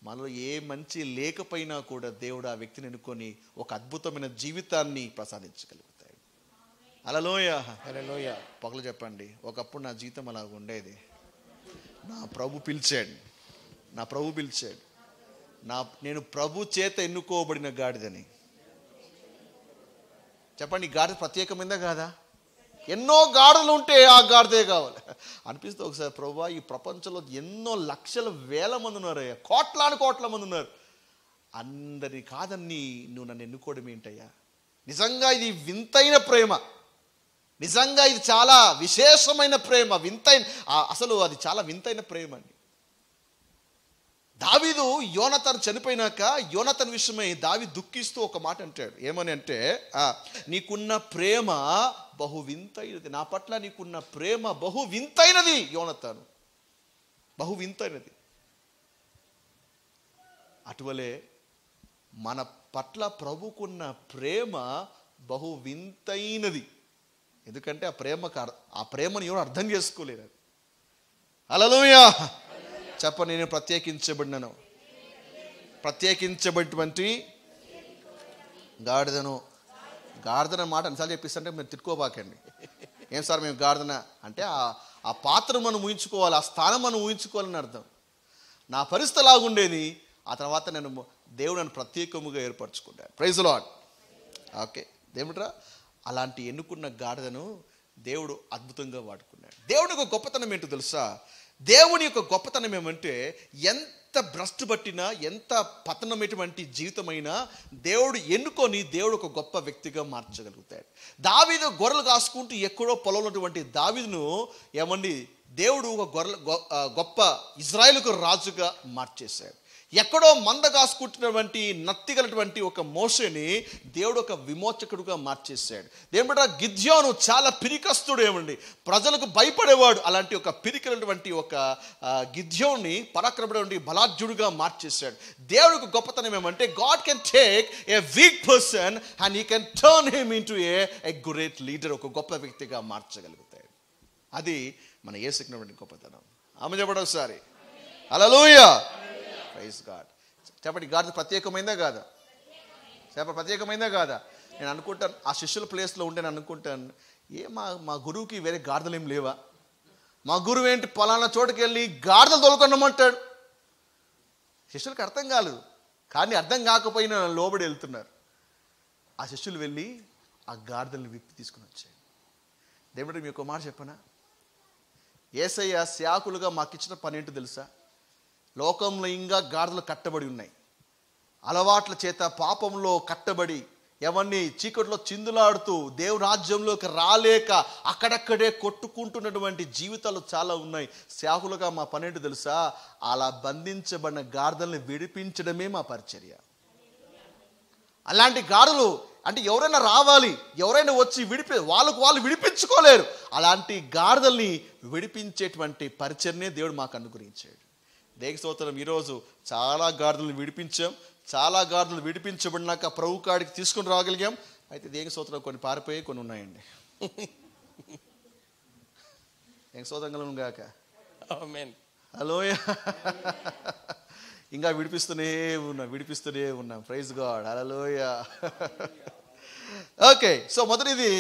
[SPEAKER 1] మనలో ఏ మంచి లేకపోయినా కూడా దేవుడు ఆ వ్యక్తిని ఎన్నుకొని ఒక అద్భుతమైన జీవితాన్ని ప్రసాదించగలుగుతాడు అలలోయ అలలోయ పగలు చెప్పండి ఒకప్పుడు నా జీతం అలా ఉండేది నా ప్రభు పిలిచాడు నా ప్రభు పిలిచాడు నా నేను ప్రభు చేత ఎన్నుకోబడిన గాడిదని చెప్పండి గాడిద ప్రత్యేకమైందా కాదా ఎన్నో గాడులు ఉంటే ఆ గాడిదే కావాలి అనిపిస్తుంది ఒకసారి ప్రభు ఈ ప్రపంచంలో ఎన్నో లక్షల వేల మంది ఉన్నారయ్యా కోట్లాను కోట్ల మంది ఉన్నారు అందరి కాదన్నీ నువ్వు నన్ను ఎన్నుకోవడం ఏంటయ్యా నిజంగా ఇది వింతైన ప్రేమ నిజంగా ఇది చాలా విశేషమైన ప్రేమ వింతైన అసలు అది చాలా వింతైన ప్రేమ అండి దావిదు యోనతను చనిపోయినాక యోనతన్ విషయమై దావి దుఃఖిస్తూ ఒక మాట అంటాడు ఏమని అంటే నీకున్న ప్రేమ బహు వింతైనది నా పట్ల నీకున్న ప్రేమ బహు వింతైనది యోనతను బహు వింతైనది అటువలే మన పట్ల ప్రభుకున్న ప్రేమ బహు వింతైనది ఎందుకంటే ఆ ప్రేమకు ఆ ప్రేమను ఎవరు అర్థం చేసుకోలేరు అలలోయా చెప్ప నేను ప్రత్యేకించబడినను ప్రత్యేకించబడినటువంటి గాడిదను గాడిదన మాట అన్నిసార్లు చెప్పిస్తుంటే మీరు తిట్టుకోబాకండి ఏం సార్ మేము గాడిదన అంటే ఆ ఆ పాత్ర మనం ఊహించుకోవాలి ఆ స్థానం మనం ఊహించుకోవాలని అర్థం నా పరిస్థితి లాగుండేది ఆ తర్వాత నేను దేవుడు నన్ను ప్రత్యేకముగా ఏర్పరచుకుంటాను ప్రైజ్ లాడ్ ఓకే దేవుట్రా అలాంటి ఎన్నుకున్న గాడిదను దేవుడు అద్భుతంగా వాడుకున్నాడు దేవుని యొక్క గొప్పతనం ఏంటో తెలుసా దేవుని యొక్క గొప్పతనం ఏమంటే ఎంత భ్రష్టు పట్టినా ఎంత పతనమైనటువంటి జీవితమైనా దేవుడు ఎన్నుకొని దేవుడు ఒక గొప్ప వ్యక్తిగా మార్చగలుగుతాడు దావీదు గొర్రెలు కాసుకుంటూ ఎక్కడో పొలంలోటువంటి దావీదును ఏమండి దేవుడు ఒక గొర్రెల గొప్ప ఇజ్రాయెల్కు రాజుగా మార్చేశాడు ఎక్కడో మంద కాసుకుంటున్నటువంటి నత్తిగలటువంటి ఒక మోసని దేవుడు ఒక విమోచకుడుగా మార్చేశాడు దేవుడు గిద్యోను చాలా పిరికస్తుడు ఏమండి ప్రజలకు భయపడేవాడు అలాంటి ఒక పిరికినటువంటి ఒక గిద్యోని పరాక్రమడి బలాఢ్యుడుగా మార్చేశాడు దేవుడికి గొప్పతనం ఏమంటే God can take a weak person and he can turn him into a a great leader ఒక గొప్ప వ్యక్తిగా మార్చగలుగుతాడు అది మన ఏసుకున్నటువంటి గొప్పతనం ఆమె చెప్పడం ఒకసారి అలలోయ ప్రైజ్ గాడ్ చెప్పండి గాడ్ ప్రత్యేకమైందా కాదా చెప్పండి ప్రత్యేకమైందా కాదా నేను అనుకుంటాను ఆ శిష్యుల ప్లేస్లో ఉండే నేను అనుకుంటాను ఏ మా మా గురువుకి వేరే గాడిదలు ఏం లేవా మా గురువు ఏంటి పలానా చోటుకి వెళ్ళి గాడిద తోలుకొనమంటాడు శిష్యులకు అర్థం కాలేదు కానీ అర్థం కాకపోయినా లోబడి వెళ్తున్నారు ఆ శిష్యులు వెళ్ళి ఆ గాడిదల్ని విప్పి తీసుకుని వచ్చాయి దేవుడు మీకు మాట చెప్పనా ఏసయ్య శాకులుగా ఇచ్చిన పని ఏంటో తెలుసా లోకంలో ఇంకా గాడిదలు కట్టబడి ఉన్నాయి అలవాట్ల చేత పాపంలో కట్టబడి ఎవరిని చీకటిలో చిందులాడుతూ దేవు రాజ్యంలోకి రాలేక అక్కడక్కడే కొట్టుకుంటున్నటువంటి జీవితాలు చాలా ఉన్నాయి శాహులుగా మా పన్నెండు తెలుసా అలా బంధించబడిన గాడిదల్ని విడిపించడమే మా పరిచర్య అలాంటి గాడులు అంటే ఎవరైనా రావాలి ఎవరైనా వచ్చి విడిపి వాళ్ళకు వాళ్ళు విడిపించుకోలేరు అలాంటి గాడిదల్ని విడిపించేటువంటి పరిచర్నే దేవుడు మాకు అనుగ్రహించాడు దేనికి స్తోత్రం ఈరోజు చాలా గాడిదలు విడిపించాం చాలా గాడిదలు విడిపించబడినాక ప్రభు కాడికి తీసుకుని రాగలిగాం అయితే దేగ స్తోత్రం కొన్ని పారిపోయి కొన్ని ఉన్నాయండి దేనికి స్తోత్రం కలను గాక హలో ఇంకా విడిపిస్తూనే ఉన్నాం విడిపిస్తూనే ఉన్నాం ప్రైజ్ గాడ్ అలలోయ ఓకే సో మొదటిది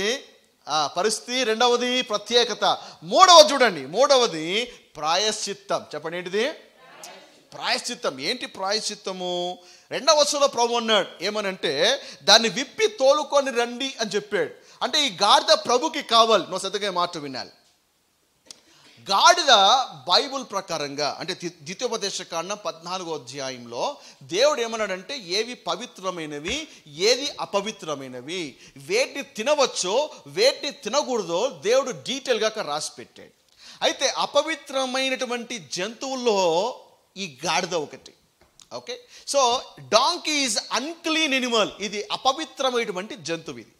[SPEAKER 1] ఆ పరిస్థితి రెండవది ప్రత్యేకత మూడవది చూడండి మూడవది ప్రాయశ్చిత్తం చెప్పండి ఏంటిది ప్రాయశ్చిత్తం ఏంటి ప్రాయశ్చిత్తము రెండవ వస్తువులో ప్రభు అన్నాడు ఏమనంటే దాన్ని విప్పి తోలుకొని రండి అని చెప్పాడు అంటే ఈ గాడిద ప్రభుకి కావాలి నువ్వు సతగా మాట వినాలి గాడిద బైబుల్ ప్రకారంగా అంటే ద్వితీయోపదేశ కారణం పద్నాలుగో అధ్యాయంలో దేవుడు ఏమన్నాడంటే ఏవి పవిత్రమైనవి ఏది అపవిత్రమైనవి వేటిని తినవచ్చో వేటిని తినకూడదో దేవుడు డీటెయిల్గా రాసి పెట్టాడు అయితే అపవిత్రమైనటువంటి జంతువుల్లో ఈ గాడిద ఒకటి okay so donkey is unclean animal ఇది అపవిత్రమైనటువంటి జంతువు ఇది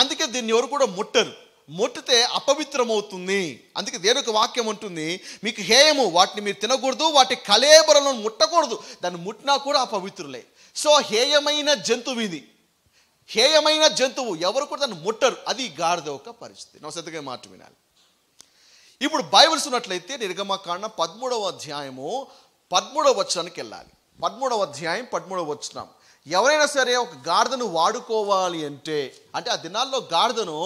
[SPEAKER 1] అందుకే దీన్ని ఎవరు కూడా ముట్టరు ముట్టితే అపవిత్రమవుతుంది అందుకే దేని ఒక వాక్యం ఉంటుంది మీకు హేయము వాటిని మీరు తినకూడదు వాటి కలేబరలను ముట్టకూడదు దాన్ని ముట్టినా కూడా అపవిత్రులే సో హేయమైన జంతువు ఇది హేయమైన జంతువు ఎవరు కూడా దాన్ని ముట్టరు అది గాడిద ఒక పరిస్థితి నవసతిగా మాట వినాలి ఇప్పుడు బైబిల్స్ ఉన్నట్లయితే నిర్గమకాండ పదమూడవ అధ్యాయము పద్మూడవ వచనానికి వెళ్ళాలి పదమూడవ అధ్యాయం పదమూడవ వచనం ఎవరైనా సరే ఒక గాడిదను వాడుకోవాలి అంటే అంటే ఆ దినాల్లో గాడిదను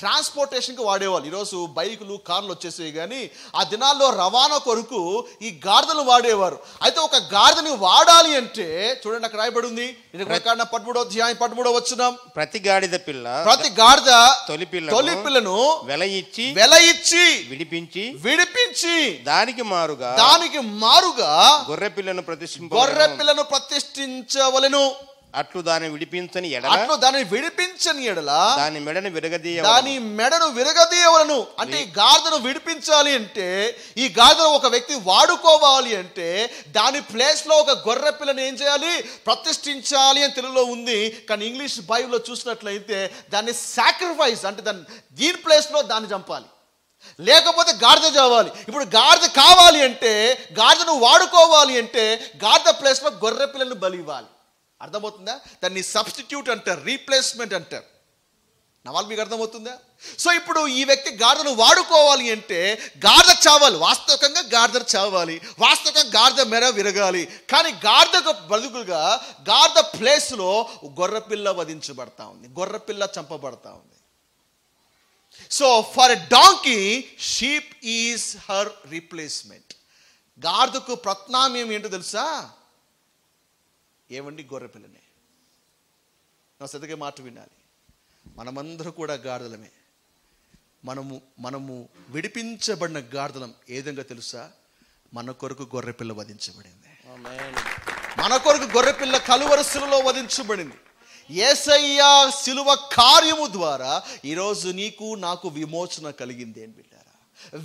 [SPEAKER 1] ట్రాన్స్పోర్టేషన్కి వాడేవాళ్ళు ఈరోజు బైకులు కార్లు వచ్చేసి కానీ ఆ దినాల్లో రవాణా కొరకు ఈ గాడిదను వాడేవారు అయితే ఒక గాడిదని వాడాలి అంటే చూడండి అక్కడ రాయబడి ఉంది ప్రకారణ పదమూడో అధ్యాయం పదమూడో
[SPEAKER 2] వచ్చినాం ప్రతి గాడిద పిల్ల ప్రతి గాడిద తొలి పిల్ల తొలి పిల్లను వెల ఇచ్చి వెల ఇచ్చి విడిపించి విడిపించి దానికి మారుగా దానికి మారుగా గొర్రె పిల్లను ప్రతిష్ఠ గొర్రె పిల్లను ప్రతిష్ఠించవలను అట్లు దాన్ని విడిపించని ఎడల అట్లు దాన్ని విడిపించని ఎడల దాని మెడను విరగదీయ దాని మెడను విరగదీయవలను
[SPEAKER 1] అంటే ఈ గాదను విడిపించాలి అంటే ఈ గాదను ఒక వ్యక్తి వాడుకోవాలి అంటే దాని ప్లేస్ లో ఒక గొర్రె పిల్లని ఏం చేయాలి ప్రతిష్ఠించాలి అని తెలుగులో ఉంది కానీ ఇంగ్లీష్ బైబిల్లో చూసినట్లయితే దాన్ని సాక్రిఫైస్ అంటే దాన్ని దీని ప్లేస్ లో దాన్ని చంపాలి లేకపోతే గాడిద చావాలి ఇప్పుడు గాడిద కావాలి అంటే గాడిదను వాడుకోవాలి అంటే గాడిద ప్లేస్లో గొర్రె పిల్లలు బలి ఇవ్వాలి అర్థమవుతుందా దాన్ని సబ్స్టిట్యూట్ అంటారు రీప్లేస్మెంట్ అంటారు నా మీకు అర్థమవుతుందా సో ఇప్పుడు ఈ వ్యక్తి గాడను వాడుకోవాలి అంటే గాడ చావాలి వాస్తవికంగా గాడిద చావాలి వాస్తవికంగా గాడిద మెర విరగాలి కానీ గాడిద బదుకులుగా గాడ ప్లేస్లో గొర్రెపిల్ల వధించబడతా ఉంది గొర్రెపిల్ల చంపబడతా ఉంది so for a donkey sheep is her replacement గాడిదకు ప్రత్నామ్యం ఏంటో తెలుసా ఏమండి గొర్రెపిల్లనే నా సతగే మాట వినాలి మనమందరూ కూడా గాడిదలమే మనము మనము విడిపించబడిన గాడిదలం ఏ విధంగా తెలుసా మన కొరకు గొర్రెపిల్ల వధించబడింది మన కొరకు గొర్రెపిల్ల కలువరసులలో వధించబడింది ఏసయ్యా సిలువ కార్యము ద్వారా ఈరోజు నీకు నాకు విమోచన కలిగింది ఏంటి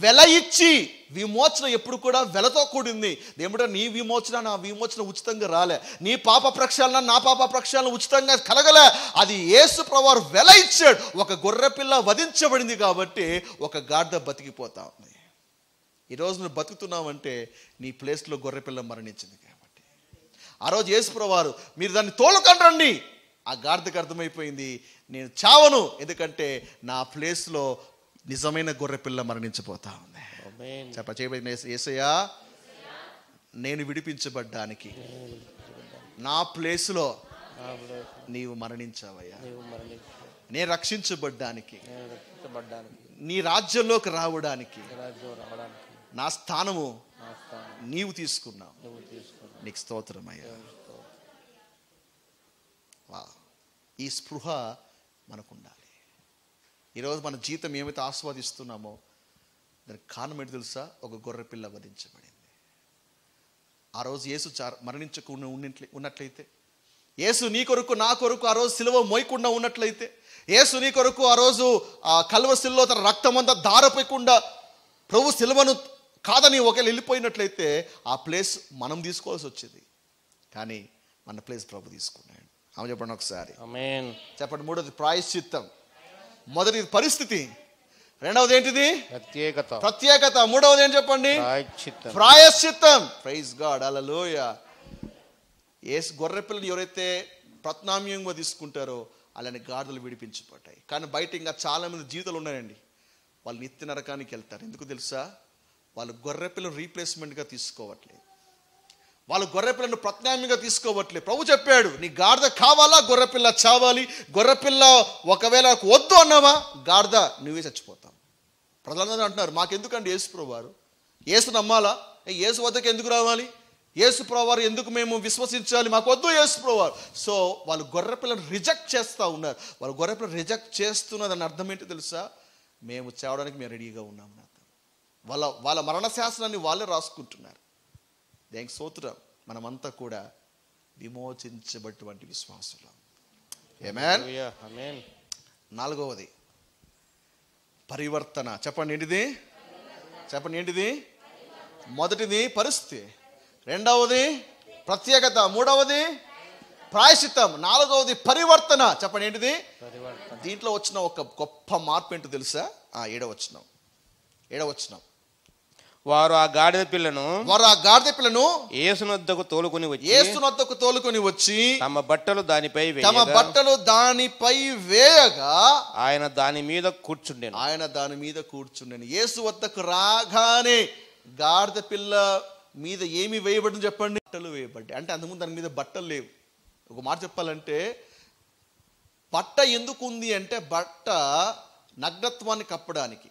[SPEAKER 1] వెల ఇచ్చి విమోచన ఎప్పుడు కూడా వెలతో కూడింది ఏమిటో నీ విమోచన నా విమోచన ఉచితంగా రాలే నీ పాప ప్రక్షాళన నా పాప ప్రక్షాళన ఉచితంగా కలగలే అది ఏసు ప్రవారు వెల ఇచ్చాడు ఒక గొర్రెపిల్ల వధించబడింది కాబట్టి ఒక గాడిద బతికిపోతా ఉంది ఈరోజు నువ్వు బతుకుతున్నావంటే నీ ప్లేస్లో గొర్రెపిల్ల మరణించింది కాబట్టి ఆ రోజు యేసుప్రవారు మీరు దాన్ని తోలుకండి ఆ గాడిదకు అర్థమైపోయింది నేను చావను ఎందుకంటే నా ప్లేస్లో నిజమైన గొర్రెపిల్ల మరణించిపోతా ఉంది చెప్ప చేయబడిన ఏసయ్యా నేను విడిపించబడ్డానికి నా ప్లేస్లో నీవు మరణించావయ్యా నేను రక్షించబడ్డానికి నీ రాజ్యంలోకి రావడానికి నా స్థానము నీవు తీసుకున్నావు నీకు స్తోత్రమయ్యా వా ఈ స్పృహ మనకుండా ఈరోజు మన జీతం ఏమైతే ఆస్వాదిస్తున్నామో దానికి కారణం ఏంటి తెలుసా ఒక గొర్రె పిల్ల వధించబడింది ఆ రోజు యేసు చార్ మరణించకుండా ఉన్నట్లయితే ఏసు నీ కొరకు నా కొరకు ఆ రోజు సిలువ మోయకుండా ఉన్నట్లయితే యేసు నీ కొరకు ఆ రోజు ఆ కల్వసిల్లో తన అంతా దారపోయకుండా ప్రభు సిలువను కాదని ఒకవేళ వెళ్ళిపోయినట్లయితే ఆ ప్లేస్ మనం తీసుకోవాల్సి వచ్చేది కానీ మన ప్లేస్ ప్రభు తీసుకున్నాడు ఆమె చెప్పండి ఒకసారి చెప్పండి మూడోది ప్రాయశ్చిత్తం మొదటి పరిస్థితి రెండవది ఏంటిది ప్రత్యేకత ప్రత్యేకత మూడవది ఏం చెప్పండి
[SPEAKER 2] ప్రాయశ్చిత్తం
[SPEAKER 1] ప్రైజ్ గాడ్ అలలోయ ఏ గొర్రెపిల్లని ఎవరైతే ప్రత్నామ్యంగా తీసుకుంటారో అలాంటి గాడులు విడిపించబడ్డాయి కానీ బయట ఇంకా చాలామంది జీవితాలు ఉన్నాయండి వాళ్ళు నిత్య నరకానికి వెళ్తారు ఎందుకు తెలుసా వాళ్ళు గొర్రెపిల్లని రీప్లేస్మెంట్గా తీసుకోవట్లేదు వాళ్ళు గొర్రెపిల్లను ప్రత్యామ్యంగా తీసుకోవట్లే ప్రభు చెప్పాడు నీ గాడిద కావాలా గొర్రెపిల్ల చావాలి గొర్రెపిల్ల ఒకవేళ వద్దు అన్నావా గాడిద నువ్వే చచ్చిపోతావు ప్రజలందరూ అంటున్నారు మాకెందుకండి యేసు వారు యేసు నమ్మాలా ఏసు వద్దకు ఎందుకు రావాలి ఏసు వారు ఎందుకు మేము విశ్వసించాలి మాకు వద్దు ఏసు వారు సో వాళ్ళు గొర్రెపిల్లను రిజెక్ట్ చేస్తూ ఉన్నారు వాళ్ళు గొర్రెపిల్ల రిజెక్ట్ చేస్తున్నదని అర్థం ఏంటి తెలుసా మేము చావడానికి మేము రెడీగా ఉన్నాం వాళ్ళ వాళ్ళ మరణ వాళ్ళే రాసుకుంటున్నారు దానికి సూత్రం మనమంతా కూడా విమోచించబటువంటి విశ్వాసులు నాలుగవది పరివర్తన చెప్పండి ఏంటిది చెప్పండి ఏంటిది మొదటిది పరిస్థితి రెండవది ప్రత్యేకత మూడవది ప్రాయశితం నాలుగవది పరివర్తన చెప్పండి ఏంటిది దీంట్లో వచ్చిన ఒక గొప్ప మార్పు ఏంటో తెలుసా ఏడవచ్చినాం ఏడవచ్చినాం
[SPEAKER 2] వారు ఆ గాడిద పిల్లను వారు ఆ గాడిద పిల్లను ఏసునొద్దకు తోలుకొని వచ్చి ఏసునొద్దకు తోలుకొని వచ్చి తమ బట్టలు దానిపై తమ
[SPEAKER 1] బట్టలు దానిపై వేయగా
[SPEAKER 2] ఆయన దాని మీద కూర్చుండే ఆయన దాని మీద కూర్చుండేను
[SPEAKER 1] ఏసు వద్దకు రాగానే గాడిద పిల్ల మీద ఏమి వేయబడింది చెప్పండి బట్టలు వేయబడ్డాయి అంటే అంతకుముందు దాని మీద బట్టలు లేవు ఒక మాట చెప్పాలంటే బట్ట ఎందుకు ఉంది అంటే బట్ట నగ్నత్వాన్ని కప్పడానికి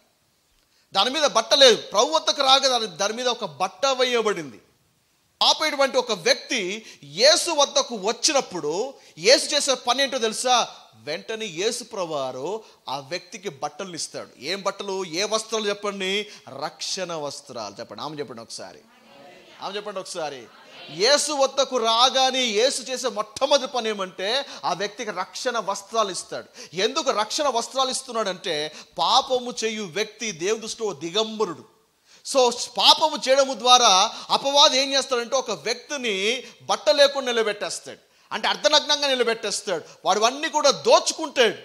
[SPEAKER 1] దాని మీద బట్ట లేదు ప్రవ్వత్తకు రాగా దాని దాని మీద ఒక బట్ట వేయబడింది ఆపేటువంటి ఒక వ్యక్తి యేసు వద్దకు వచ్చినప్పుడు యేసు చేసే పని ఏంటో తెలుసా వెంటనే యేసు ప్రవారు ఆ వ్యక్తికి బట్టలు ఇస్తాడు ఏం బట్టలు ఏ వస్త్రాలు చెప్పండి రక్షణ వస్త్రాలు చెప్పండి ఆమె చెప్పండి ఒకసారి ఆమె చెప్పండి ఒకసారి యేసు వద్దకు రాగానే యేసు చేసే మొట్టమొదటి పని ఏమంటే ఆ వ్యక్తికి రక్షణ వస్త్రాలు ఇస్తాడు ఎందుకు రక్షణ వస్త్రాలు ఇస్తున్నాడంటే పాపము చేయు వ్యక్తి దేవుని దిగంబరుడు సో పాపము చేయడము ద్వారా అపవాదం ఏం చేస్తాడంటే ఒక వ్యక్తిని బట్ట లేకుండా నిలబెట్టేస్తాడు అంటే అర్ధనగ్నంగా నిలబెట్టేస్తాడు వాడు అన్నీ కూడా దోచుకుంటాడు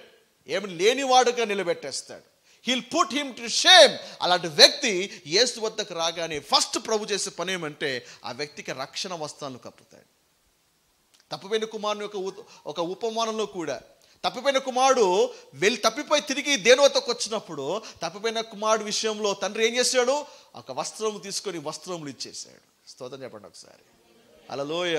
[SPEAKER 1] ఏమి లేనివాడుగా నిలబెట్టేస్తాడు he'll put him to shame అలాంటి వ్యక్తి యేసు వద్దకు రాగానే ఫస్ట్ ప్రభు చేసే పని ఏమంటే ఆ వ్యక్తికి రక్షణ వస్త్రాలు కప్పుతాడు తప్పిపోయిన కుమారుని యొక్క ఒక ఉపమానంలో కూడా తప్పిపోయిన కుమారుడు వెళ్ళి తప్పిపోయి తిరిగి దేనివతకు వచ్చినప్పుడు తప్పిపోయిన కుమారుడు విషయంలో తండ్రి ఏం చేశాడు ఒక వస్త్రము తీసుకొని వస్త్రములు ఇచ్చేసాడు స్తోత్రం చెప్పండి ఒకసారి అలలోయ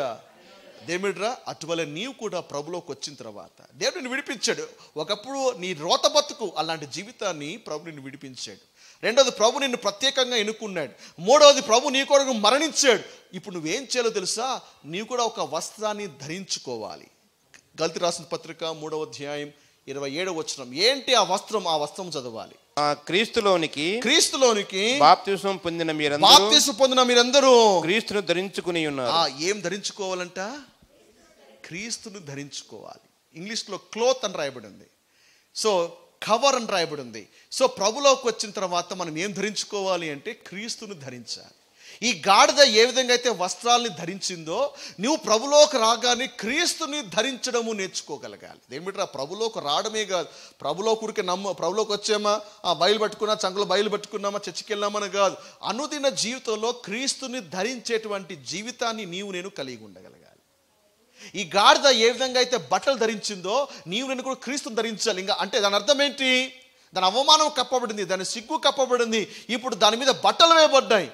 [SPEAKER 1] దేమిడ్రా అటువలే నీవు కూడా ప్రభులోకి వచ్చిన తర్వాత దేవుడు నిన్ను విడిపించాడు ఒకప్పుడు నీ రోత బతుకు అలాంటి జీవితాన్ని ప్రభు నిన్ను విడిపించాడు రెండవది ప్రభు నిన్ను ప్రత్యేకంగా ఎన్నుకున్నాడు మూడవది ప్రభు నీ కొరకు మరణించాడు ఇప్పుడు నువ్వేం చేయాలో తెలుసా నీవు కూడా ఒక వస్త్రాన్ని ధరించుకోవాలి గల్తి రాసిన పత్రిక మూడవ అధ్యాయం ఇరవై ఏడవ వచనం ఏంటి ఆ వస్త్రం ఆ వస్త్రం చదవాలి
[SPEAKER 2] క్రీస్తులోనికి క్రీస్తులోనికి బాప్తిసం పొందిన మీరు బాప్తిసం పొందిన మీరందరూ క్రీస్తును ధరించుకుని ఉన్నారు
[SPEAKER 1] ఏం ధరించుకోవాలంట క్రీస్తుని ధరించుకోవాలి ఇంగ్లీష్లో క్లోత్ అని రాయబడి ఉంది సో కవర్ అని రాయబడి ఉంది సో ప్రభులోకి వచ్చిన తర్వాత మనం ఏం ధరించుకోవాలి అంటే క్రీస్తుని ధరించాలి ఈ గాడిద ఏ విధంగా అయితే వస్త్రాలని ధరించిందో నువ్వు ప్రభులోకి రాగానే క్రీస్తుని ధరించడము నేర్చుకోగలగాలి ఏమిట్రా ప్రభులోకి రావడమే కాదు ప్రభులో కురికి నమ్మ ప్రభులోకి వచ్చామా ఆ బయలు పట్టుకున్నా చంగులు బయలు పట్టుకున్నామా చచ్చికెళ్ళామని కాదు అనుదిన జీవితంలో క్రీస్తుని ధరించేటువంటి జీవితాన్ని నీవు నేను కలిగి ఉండగలగాలి ఈ గాడిద ఏ విధంగా అయితే బట్టలు ధరించిందో నీవు నేను కూడా క్రీస్తుని ధరించాలి ఇంకా అంటే దాని అర్థం ఏంటి దాని అవమానం కప్పబడింది దాని సిగ్గు కప్పబడింది ఇప్పుడు దాని మీద బట్టలు వేయబడ్డాయి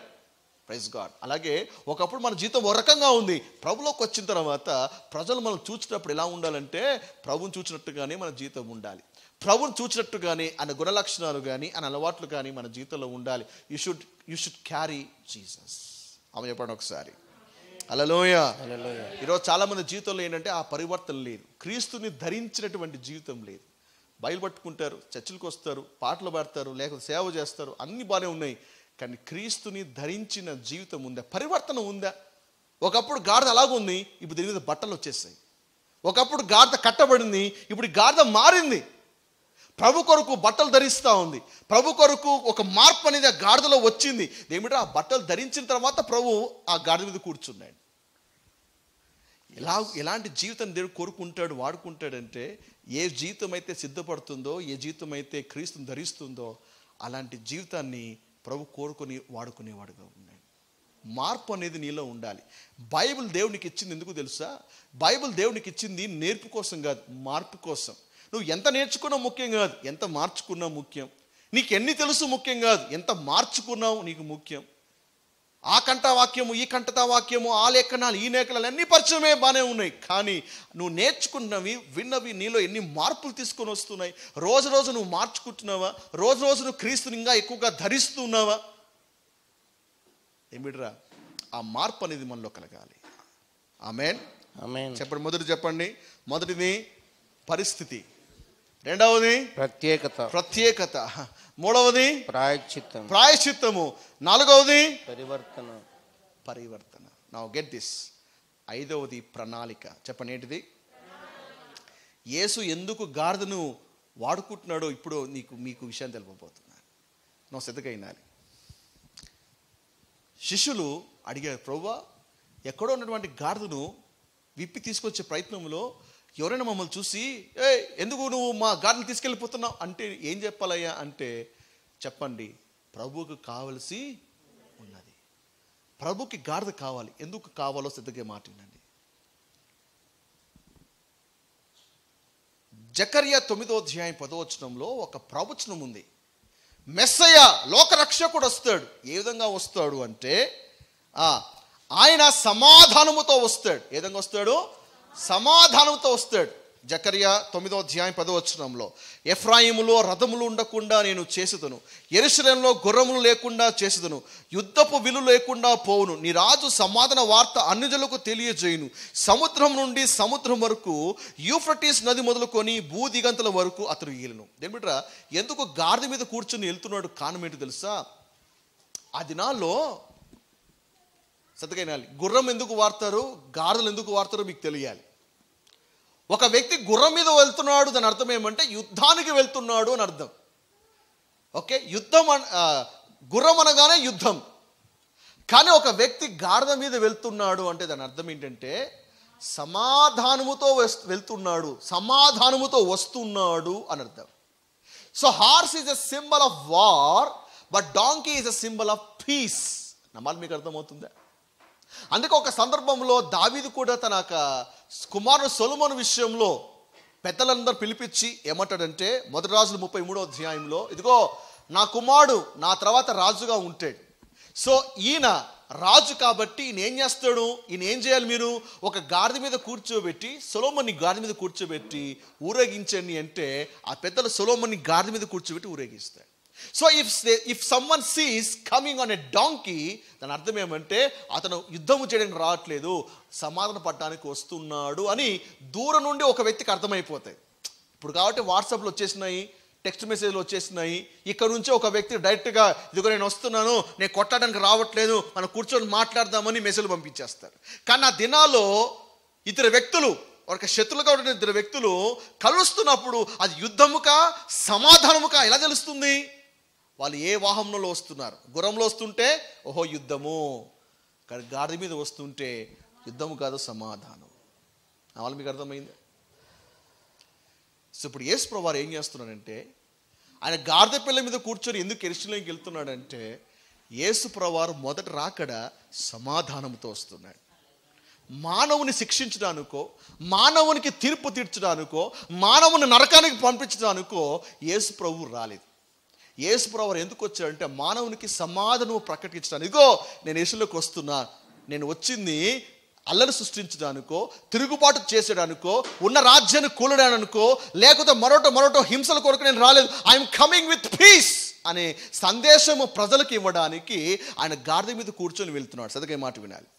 [SPEAKER 1] ప్రైజ్ గాడ్ అలాగే ఒకప్పుడు మన జీతం ఒక రకంగా ఉంది ప్రభులోకి వచ్చిన తర్వాత ప్రజలు మనం చూసినప్పుడు ఎలా ఉండాలంటే ప్రభుని చూసినట్టుగానే మన జీతం ఉండాలి ప్రభుని చూసినట్టు కానీ ఆయన గుణలక్షణాలు కానీ ఆయన అలవాట్లు కానీ మన జీవితంలో ఉండాలి you should you should carry Jesus ఆమె చెప్పండి ఒకసారి అలలోయ ఈరోజు చాలామంది జీవితంలో ఏంటంటే ఆ పరివర్తన లేదు క్రీస్తుని ధరించినటువంటి జీవితం లేదు బయలు పట్టుకుంటారు చర్చలకు వస్తారు పాటలు పాడతారు లేకపోతే సేవ చేస్తారు అన్ని బాగానే ఉన్నాయి కానీ క్రీస్తుని ధరించిన జీవితం ఉందా పరివర్తన ఉందా ఒకప్పుడు గాడిద అలాగుంది ఇప్పుడు దీని మీద బట్టలు వచ్చేసాయి ఒకప్పుడు గాడిద కట్టబడింది ఇప్పుడు గాడిద మారింది ప్రభు కొరకు బట్టలు ధరిస్తూ ఉంది ప్రభు కొరకు ఒక మార్పు అనేది ఆ గాడిదలో వచ్చింది ఏమిటో ఆ బట్టలు ధరించిన తర్వాత ప్రభు ఆ గాడిద మీద కూర్చున్నాడు ఎలా ఎలాంటి జీవితం దేవుడు కోరుకుంటాడు వాడుకుంటాడంటే ఏ జీవితం అయితే సిద్ధపడుతుందో ఏ జీవితం అయితే క్రీస్తుని ధరిస్తుందో అలాంటి జీవితాన్ని ప్రభు కోరుకుని వాడుకునేవాడుగా ఉన్నాడు మార్పు అనేది నీలో ఉండాలి బైబిల్ దేవునికి ఇచ్చింది ఎందుకు తెలుసా బైబిల్ దేవునికి ఇచ్చింది నేర్పు కోసం కాదు మార్పు కోసం నువ్వు ఎంత నేర్చుకున్నావు ముఖ్యం కాదు ఎంత మార్చుకున్నావు ముఖ్యం నీకు ఎన్ని తెలుసు ముఖ్యం కాదు ఎంత మార్చుకున్నావు నీకు ముఖ్యం ఆ వాక్యము ఈ వాక్యము ఆ లేఖనాలు ఈ లేఖనాలు అన్ని పరిచయమే బాగానే ఉన్నాయి కానీ నువ్వు నేర్చుకున్నవి విన్నవి నీలో ఎన్ని మార్పులు తీసుకొని వస్తున్నాయి రోజు రోజు నువ్వు మార్చుకుంటున్నావా రోజు రోజు నువ్వు క్రీస్తుని ఇంకా ఎక్కువగా ధరిస్తున్నావా ఏమిడ్రా ఆ మార్పు అనేది మనలో కలగాలి ఆమెన్ చెప్పండి మొదటి చెప్పండి మొదటిది పరిస్థితి రెండవది ప్రత్యేకత ప్రత్యేకత మూడవది ప్రాయశ్చిత్తం ప్రాయశ్చిత్తము నాలుగవది పరివర్తన పరివర్తన నా గెట్ దిస్ ఐదవది ప్రణాళిక చెప్పండి ఏంటిది యేసు ఎందుకు గార్దను వాడుకుంటున్నాడో ఇప్పుడు నీకు మీకు విషయం తెలుపబోతున్నాను నువ్వు సిద్ధంగా శిష్యులు అడిగారు ప్రభు ఎక్కడో ఉన్నటువంటి గార్దును విప్పి తీసుకొచ్చే ప్రయత్నంలో ఎవరైనా మమ్మల్ని చూసి ఏ ఎందుకు నువ్వు మా గార్డెన్ తీసుకెళ్ళిపోతున్నావు అంటే ఏం చెప్పాలయ్యా అంటే చెప్పండి ప్రభుకి కావలసి ఉన్నది ప్రభుకి గాడిద కావాలి ఎందుకు కావాలో సిద్ధగా మాట జకర్య తొమ్మిదో అధ్యాయం పదవచనంలో ఒక ప్రవచనం ఉంది మెస్సయ్య లోకరక్షకుడు వస్తాడు ఏ విధంగా వస్తాడు అంటే ఆయన సమాధానముతో వస్తాడు ఏ విధంగా వస్తాడు సమాధానంతో వస్తాడు జకరియా తొమ్మిదో అధ్యాయం పదవచనంలో ఎఫ్రాయిములో రథములు ఉండకుండా నేను చేసేదను ఎరుశలంలో గుర్రములు లేకుండా చేసేదను యుద్ధపు విలు లేకుండా పోవును నీ రాజు సమాధాన వార్త అన్నిజలకు తెలియజేయును సముద్రం నుండి సముద్రం వరకు యూఫ్రటీస్ నది మొదలుకొని భూదిగంతల వరకు అతను ఈలను దేనిబిట్రా ఎందుకు గాడిద మీద కూర్చుని వెళ్తున్నాడు కారణం తెలుసా ఆ దినాల్లో శ్రద్ధగా గుర్రం ఎందుకు వాడతారు గారెలు ఎందుకు వాడతారో మీకు తెలియాలి ఒక వ్యక్తి గుర్రం మీద వెళ్తున్నాడు దాని అర్థం ఏమంటే యుద్ధానికి వెళ్తున్నాడు అని అర్థం ఓకే యుద్ధం గుర్రం అనగానే యుద్ధం కానీ ఒక వ్యక్తి గాడిద మీద వెళ్తున్నాడు అంటే దాని అర్థం ఏంటంటే సమాధానముతో వెళ్తున్నాడు సమాధానముతో వస్తున్నాడు అని అర్థం so horse is a symbol of war but donkey is a symbol of peace నమ్మాలి మీకు అర్థమవుతుందా అందుకే ఒక సందర్భంలో దావీది కూడా తన కుమారుడు సొలమోను విషయంలో పెద్దలందరూ పిలిపించి ఏమంటాడంటే మొదటి రాజులు ముప్పై మూడో అధ్యాయంలో ఇదిగో నా కుమారుడు నా తర్వాత రాజుగా ఉంటాడు సో ఈయన రాజు కాబట్టి ఈయన ఏం చేస్తాడు ఈయన ఏం చేయాలి మీరు ఒక గాడిద మీద కూర్చోబెట్టి సొలోమని గాడి మీద కూర్చోబెట్టి ఊరేగించండి అంటే ఆ పెద్దలు సొలోమని గాడి మీద కూర్చోబెట్టి ఊరేగిస్తాడు so if if one sees coming on a donkey దాని అర్థం ఏమంటే అతను యుద్ధము చేయడానికి రావట్లేదు సమాధాన పట్టడానికి వస్తున్నాడు అని దూరం నుండి ఒక వ్యక్తికి అర్థమైపోతాయి ఇప్పుడు కాబట్టి వాట్సాప్లు వచ్చేసినాయి టెక్స్ట్ మెసేజ్లు వచ్చేసినాయి ఇక్కడ నుంచే ఒక వ్యక్తి డైరెక్ట్గా ఇదిగో నేను వస్తున్నాను నేను కొట్టడానికి రావట్లేదు మనం కూర్చొని మాట్లాడదామని మెసేజ్లు పంపించేస్తారు కానీ ఆ దినాల్లో ఇద్దరు వ్యక్తులు ఒక శత్రులుగా ఉండే ఇద్దరు వ్యక్తులు కలుస్తున్నప్పుడు అది యుద్ధముకా సమాధానముకా ఎలా తెలుస్తుంది వాళ్ళు ఏ వాహనంలో వస్తున్నారు గుర్రంలో వస్తుంటే ఓహో యుద్ధము కానీ గాడి మీద వస్తుంటే యుద్ధము కాదు సమాధానం వాళ్ళు మీకు అర్థమైంది సో ఇప్పుడు యేసు ప్రభారు ఏం చేస్తున్నాడంటే ఆయన గాడిద పిల్ల మీద కూర్చొని ఎందుకు ఎరిచిలోకి వెళ్తున్నాడంటే యేసు ప్రవారు మొదట రాకడ సమాధానంతో వస్తున్నాడు మానవుని శిక్షించడానికో మానవునికి తీర్పు తీర్చడానికో మానవుని నరకానికి పంపించడానికో యేసు ప్రభు రాలేదు యేసుప్రవారు ఎందుకు వచ్చాడంటే మానవునికి సమాధానం ప్రకటించడానికి ఇదిగో నేను యేసులోకి వస్తున్నా నేను వచ్చింది అల్లరి సృష్టించడానికో తిరుగుబాటు చేసేడానికో ఉన్న రాజ్యాన్ని కూలడానికో లేకపోతే మరోటో మరోటో హింసల కొరకు నేను రాలేదు ఐఎమ్ కమింగ్ విత్ పీస్ అనే సందేశము ప్రజలకు ఇవ్వడానికి ఆయన గాడిద మీద కూర్చొని వెళ్తున్నాడు సరిగ్గా మాట వినాలి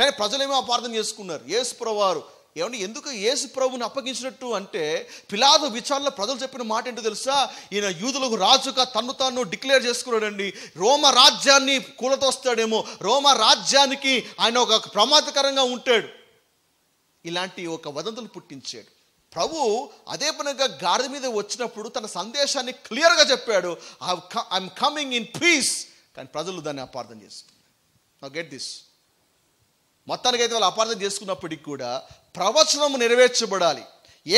[SPEAKER 1] కానీ ప్రజలేమో అపార్థం చేసుకున్నారు యేసుప్రవారు ఏమంటే ఎందుకు యేసు ప్రభుని అప్పగించినట్టు అంటే పిలాదు విచారణలో ప్రజలు చెప్పిన మాట ఏంటో తెలుసా ఈయన యూదులకు రాజుగా తన్ను తాను డిక్లేర్ చేసుకున్నాడండి రోమ రాజ్యాన్ని కూలతోస్తాడేమో రోమ రాజ్యానికి ఆయన ఒక ప్రమాదకరంగా ఉంటాడు ఇలాంటి ఒక వదంతులు పుట్టించాడు ప్రభు అదే పనిగా గాడి మీద వచ్చినప్పుడు తన సందేశాన్ని క్లియర్గా చెప్పాడు ఐఎమ్ కమింగ్ ఇన్ పీస్ కానీ ప్రజలు దాన్ని అపార్థం చేసుకున్నారు గెట్ దిస్ అయితే వాళ్ళు అపార్థం చేసుకున్నప్పటికి కూడా ప్రవచనము నెరవేర్చబడాలి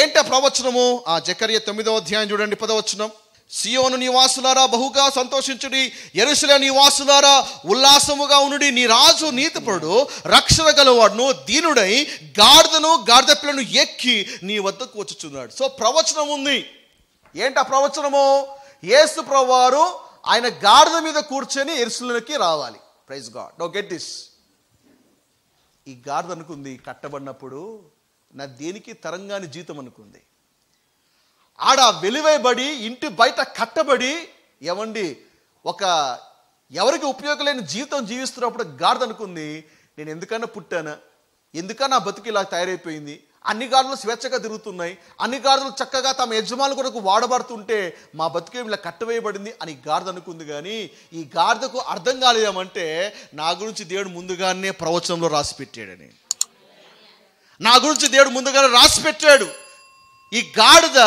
[SPEAKER 1] ఏంట ప్రవచనము ఆ జకర్య తొమ్మిదవ అధ్యాయం చూడండి పదవచనం సియోను నివాసులారా బహుగా సంతోషించుడి ఎరుసల నివాసులారా ఉల్లాసముగా ఉండి నీ రాజు నీతిపడు రక్షణ గలవాడును దీనుడై గాడిదను గాడిద పిల్లను ఎక్కి నీ వద్దకు వచ్చుచున్నాడు సో ప్రవచనం ఉంది ఏంట ప్రవచనము ఏసు ప్రవారు ఆయన గాడిద మీద కూర్చొని ఎరుసలకి రావాలి praise God no get this ఈ గార్ద అనుకుంది కట్టబడినప్పుడు నా దేనికి తరంగాని జీతం అనుకుంది ఆడ వెలివైబడి ఇంటి బయట కట్టబడి ఏమండి ఒక ఎవరికి ఉపయోగం లేని జీవితం జీవిస్తున్నప్పుడు గాడిదనుకుంది అనుకుంది నేను ఎందుకన్నా పుట్టానా ఎందుకన్నా బతుకు ఇలా తయారైపోయింది అన్ని కార్లు స్వేచ్ఛగా తిరుగుతున్నాయి అన్ని కార్లు చక్కగా తమ యజమాను కొరకు వాడబడుతుంటే మా బతుకేం ఇలా కట్టవేయబడింది అని గార్ద అనుకుంది కానీ ఈ గార్దకు అర్థం కాలేదేమంటే నా గురించి దేవుడు ముందుగానే ప్రవచనంలో రాసి పెట్టాడని నా గురించి దేవుడు ముందుగానే రాసి పెట్టాడు ఈ గాడిద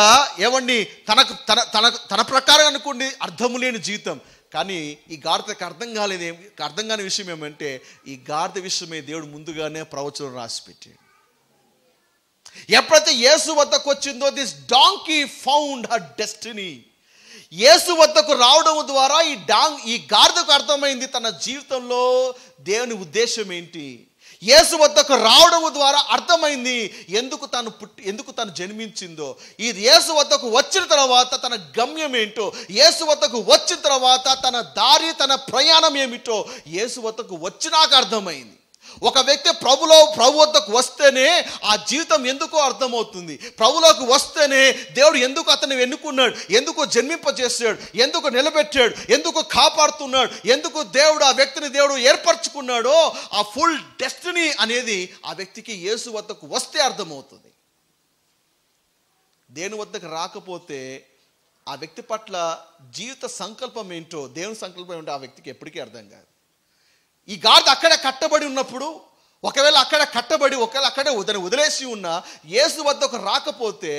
[SPEAKER 1] ఏమండి తనకు తన తన తన ప్రకారం అనుకోండి అర్థము లేని జీవితం కానీ ఈ గాడిదకు అర్థం కాలేదు అర్థం కాని విషయం ఏమంటే ఈ గాడిద విషయమే దేవుడు ముందుగానే ప్రవచనం రాసిపెట్టాడు ఎప్పుడైతే యేసు వద్దకు వచ్చిందో this donkey found her destiny యేసు వద్దకు రావడం ద్వారా ఈ డాంగ్ ఈ గార్దకు అర్థమైంది తన జీవితంలో దేవుని ఉద్దేశం ఏంటి యేసు వద్దకు రావడం ద్వారా అర్థమైంది ఎందుకు తను పుట్టి ఎందుకు తను జన్మించిందో ఈ యేసు వద్దకు వచ్చిన తర్వాత తన గమ్యం ఏంటో యేసు వద్దకు వచ్చిన తర్వాత తన దారి తన ప్రయాణం ఏమిటో యేసు వద్దకు వచ్చినాక అర్థమైంది ఒక వ్యక్తి ప్రభులో ప్రభు వద్దకు వస్తేనే ఆ జీవితం ఎందుకో అర్థమవుతుంది ప్రభులోకి వస్తేనే దేవుడు ఎందుకు అతను ఎన్నుకున్నాడు ఎందుకు జన్మింపజేసాడు ఎందుకు నిలబెట్టాడు ఎందుకు కాపాడుతున్నాడు ఎందుకు దేవుడు ఆ వ్యక్తిని దేవుడు ఏర్పరచుకున్నాడో ఆ ఫుల్ డెస్టినీ అనేది ఆ వ్యక్తికి యేసు వద్దకు వస్తే అర్థమవుతుంది దేని వద్దకు రాకపోతే ఆ వ్యక్తి పట్ల జీవిత సంకల్పం ఏంటో దేవుని సంకల్పం ఏంటో ఆ వ్యక్తికి ఎప్పటికీ అర్థం కాదు ఈ గాడిద అక్కడ కట్టబడి ఉన్నప్పుడు ఒకవేళ అక్కడ కట్టబడి ఒకవేళ అక్కడే వదిలి వదిలేసి ఉన్న యేసు వద్దకు రాకపోతే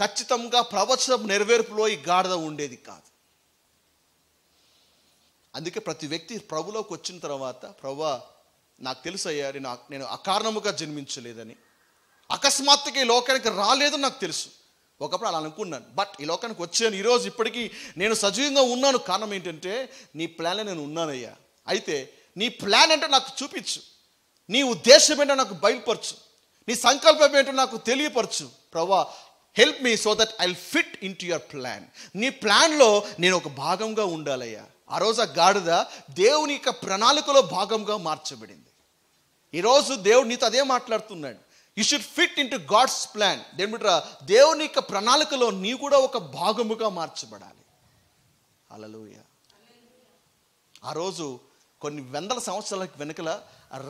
[SPEAKER 1] ఖచ్చితంగా ప్రవచనం నెరవేర్పులో ఈ గాడిద ఉండేది కాదు అందుకే ప్రతి వ్యక్తి ప్రభులోకి వచ్చిన తర్వాత ప్రభా నాకు తెలుసు అయ్యా నేను నేను అకారణముగా జన్మించలేదని అకస్మాత్తుగా ఈ లోకానికి రాలేదని నాకు తెలుసు ఒకప్పుడు అలా అనుకున్నాను బట్ ఈ లోకానికి వచ్చాను ఈరోజు ఇప్పటికీ నేను సజీవంగా ఉన్నాను కారణం ఏంటంటే నీ ప్లాన్లో నేను ఉన్నానయ్యా అయితే నీ ప్లాన్ ఏంటో నాకు చూపించు నీ ఉద్దేశం ఏంటో నాకు బయలుపరచు నీ సంకల్పం ఏంటో నాకు తెలియపరచు ప్రవ్వా help me so that I fit into your plan నీ ప్లాన్లో నేను ఒక భాగంగా ఉండాలయ్యా ఆ రోజు ఆ గాడిద దేవుని యొక్క ప్రణాళికలో భాగంగా మార్చబడింది ఈరోజు దేవుడు నీతో అదే మాట్లాడుతున్నాడు you should fit into God's plan దేనిమిట్రా దేవుని యొక్క ప్రణాళికలో నీ కూడా ఒక భాగముగా మార్చబడాలి అలలోయ ఆ రోజు కొన్ని వందల సంవత్సరాల వెనుకల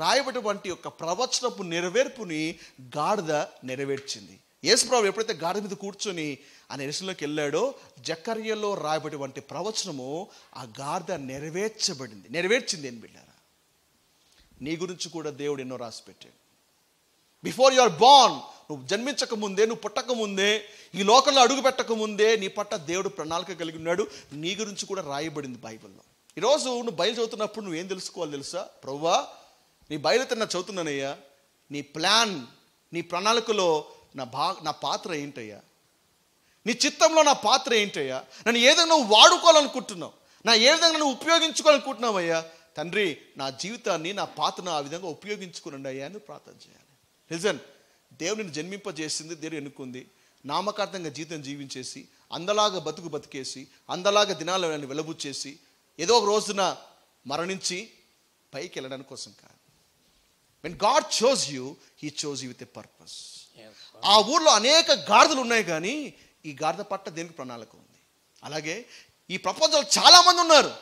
[SPEAKER 1] రాయబడినటువంటి యొక్క ప్రవచనపు నెరవేర్పుని గాడిద నెరవేర్చింది యేసుప్రభు ఎప్పుడైతే గాడి మీద కూర్చొని ఆయన ఎరుసలోకి వెళ్ళాడో జకర్యలో రాయబడినటువంటి ప్రవచనము ఆ గాడిద నెరవేర్చబడింది నెరవేర్చింది ఏం బిడ్డారా నీ గురించి కూడా దేవుడు ఎన్నో రాసి పెట్టాడు బిఫోర్ యు ఆర్ బాన్ నువ్వు జన్మించక ముందే నువ్వు పుట్టక ముందే ఈ లోకంలో అడుగు పెట్టక ముందే నీ పట్ట దేవుడు ప్రణాళిక కలిగి ఉన్నాడు నీ గురించి కూడా రాయబడింది బైబిల్లో ఈరోజు నువ్వు బయలు చదువుతున్నప్పుడు నువ్వేం తెలుసుకోవాలి తెలుసా ప్రవ్వా నీ బయలుతున్న చదువుతున్నానయ్యా నీ ప్లాన్ నీ ప్రణాళికలో నా భా నా పాత్ర ఏంటయ్యా నీ చిత్తంలో నా పాత్ర ఏంటయ్యా నన్ను ఏదైనా నువ్వు వాడుకోవాలనుకుంటున్నావు నా ఏ విధంగా నువ్వు ఉపయోగించుకోవాలనుకుంటున్నావయ్యా తండ్రి నా జీవితాన్ని నా పాత్రను ఆ విధంగా ఉపయోగించుకునండి అయ్యా అని ప్రార్థన చేయాలి నిజం దేవుడిని జన్మింపజేసింది దేవుడు ఎన్నుకుంది నామకార్థంగా జీవితం జీవించేసి అందలాగా బతుకు బతికేసి అందలాగా దినాలను వెలబుచ్చేసి ఏదో ఒక రోజున మరణించి పైకి వెళ్ళడానికి కోసం కాదు when God chose you he chose you with a purpose ఆ ఊర్లో అనేక గాడిదలు ఉన్నాయి కానీ ఈ గాడిద పట్ట దేనికి ప్రణాళిక ఉంది అలాగే ఈ ప్రపంచంలో చాలామంది ఉన్నారు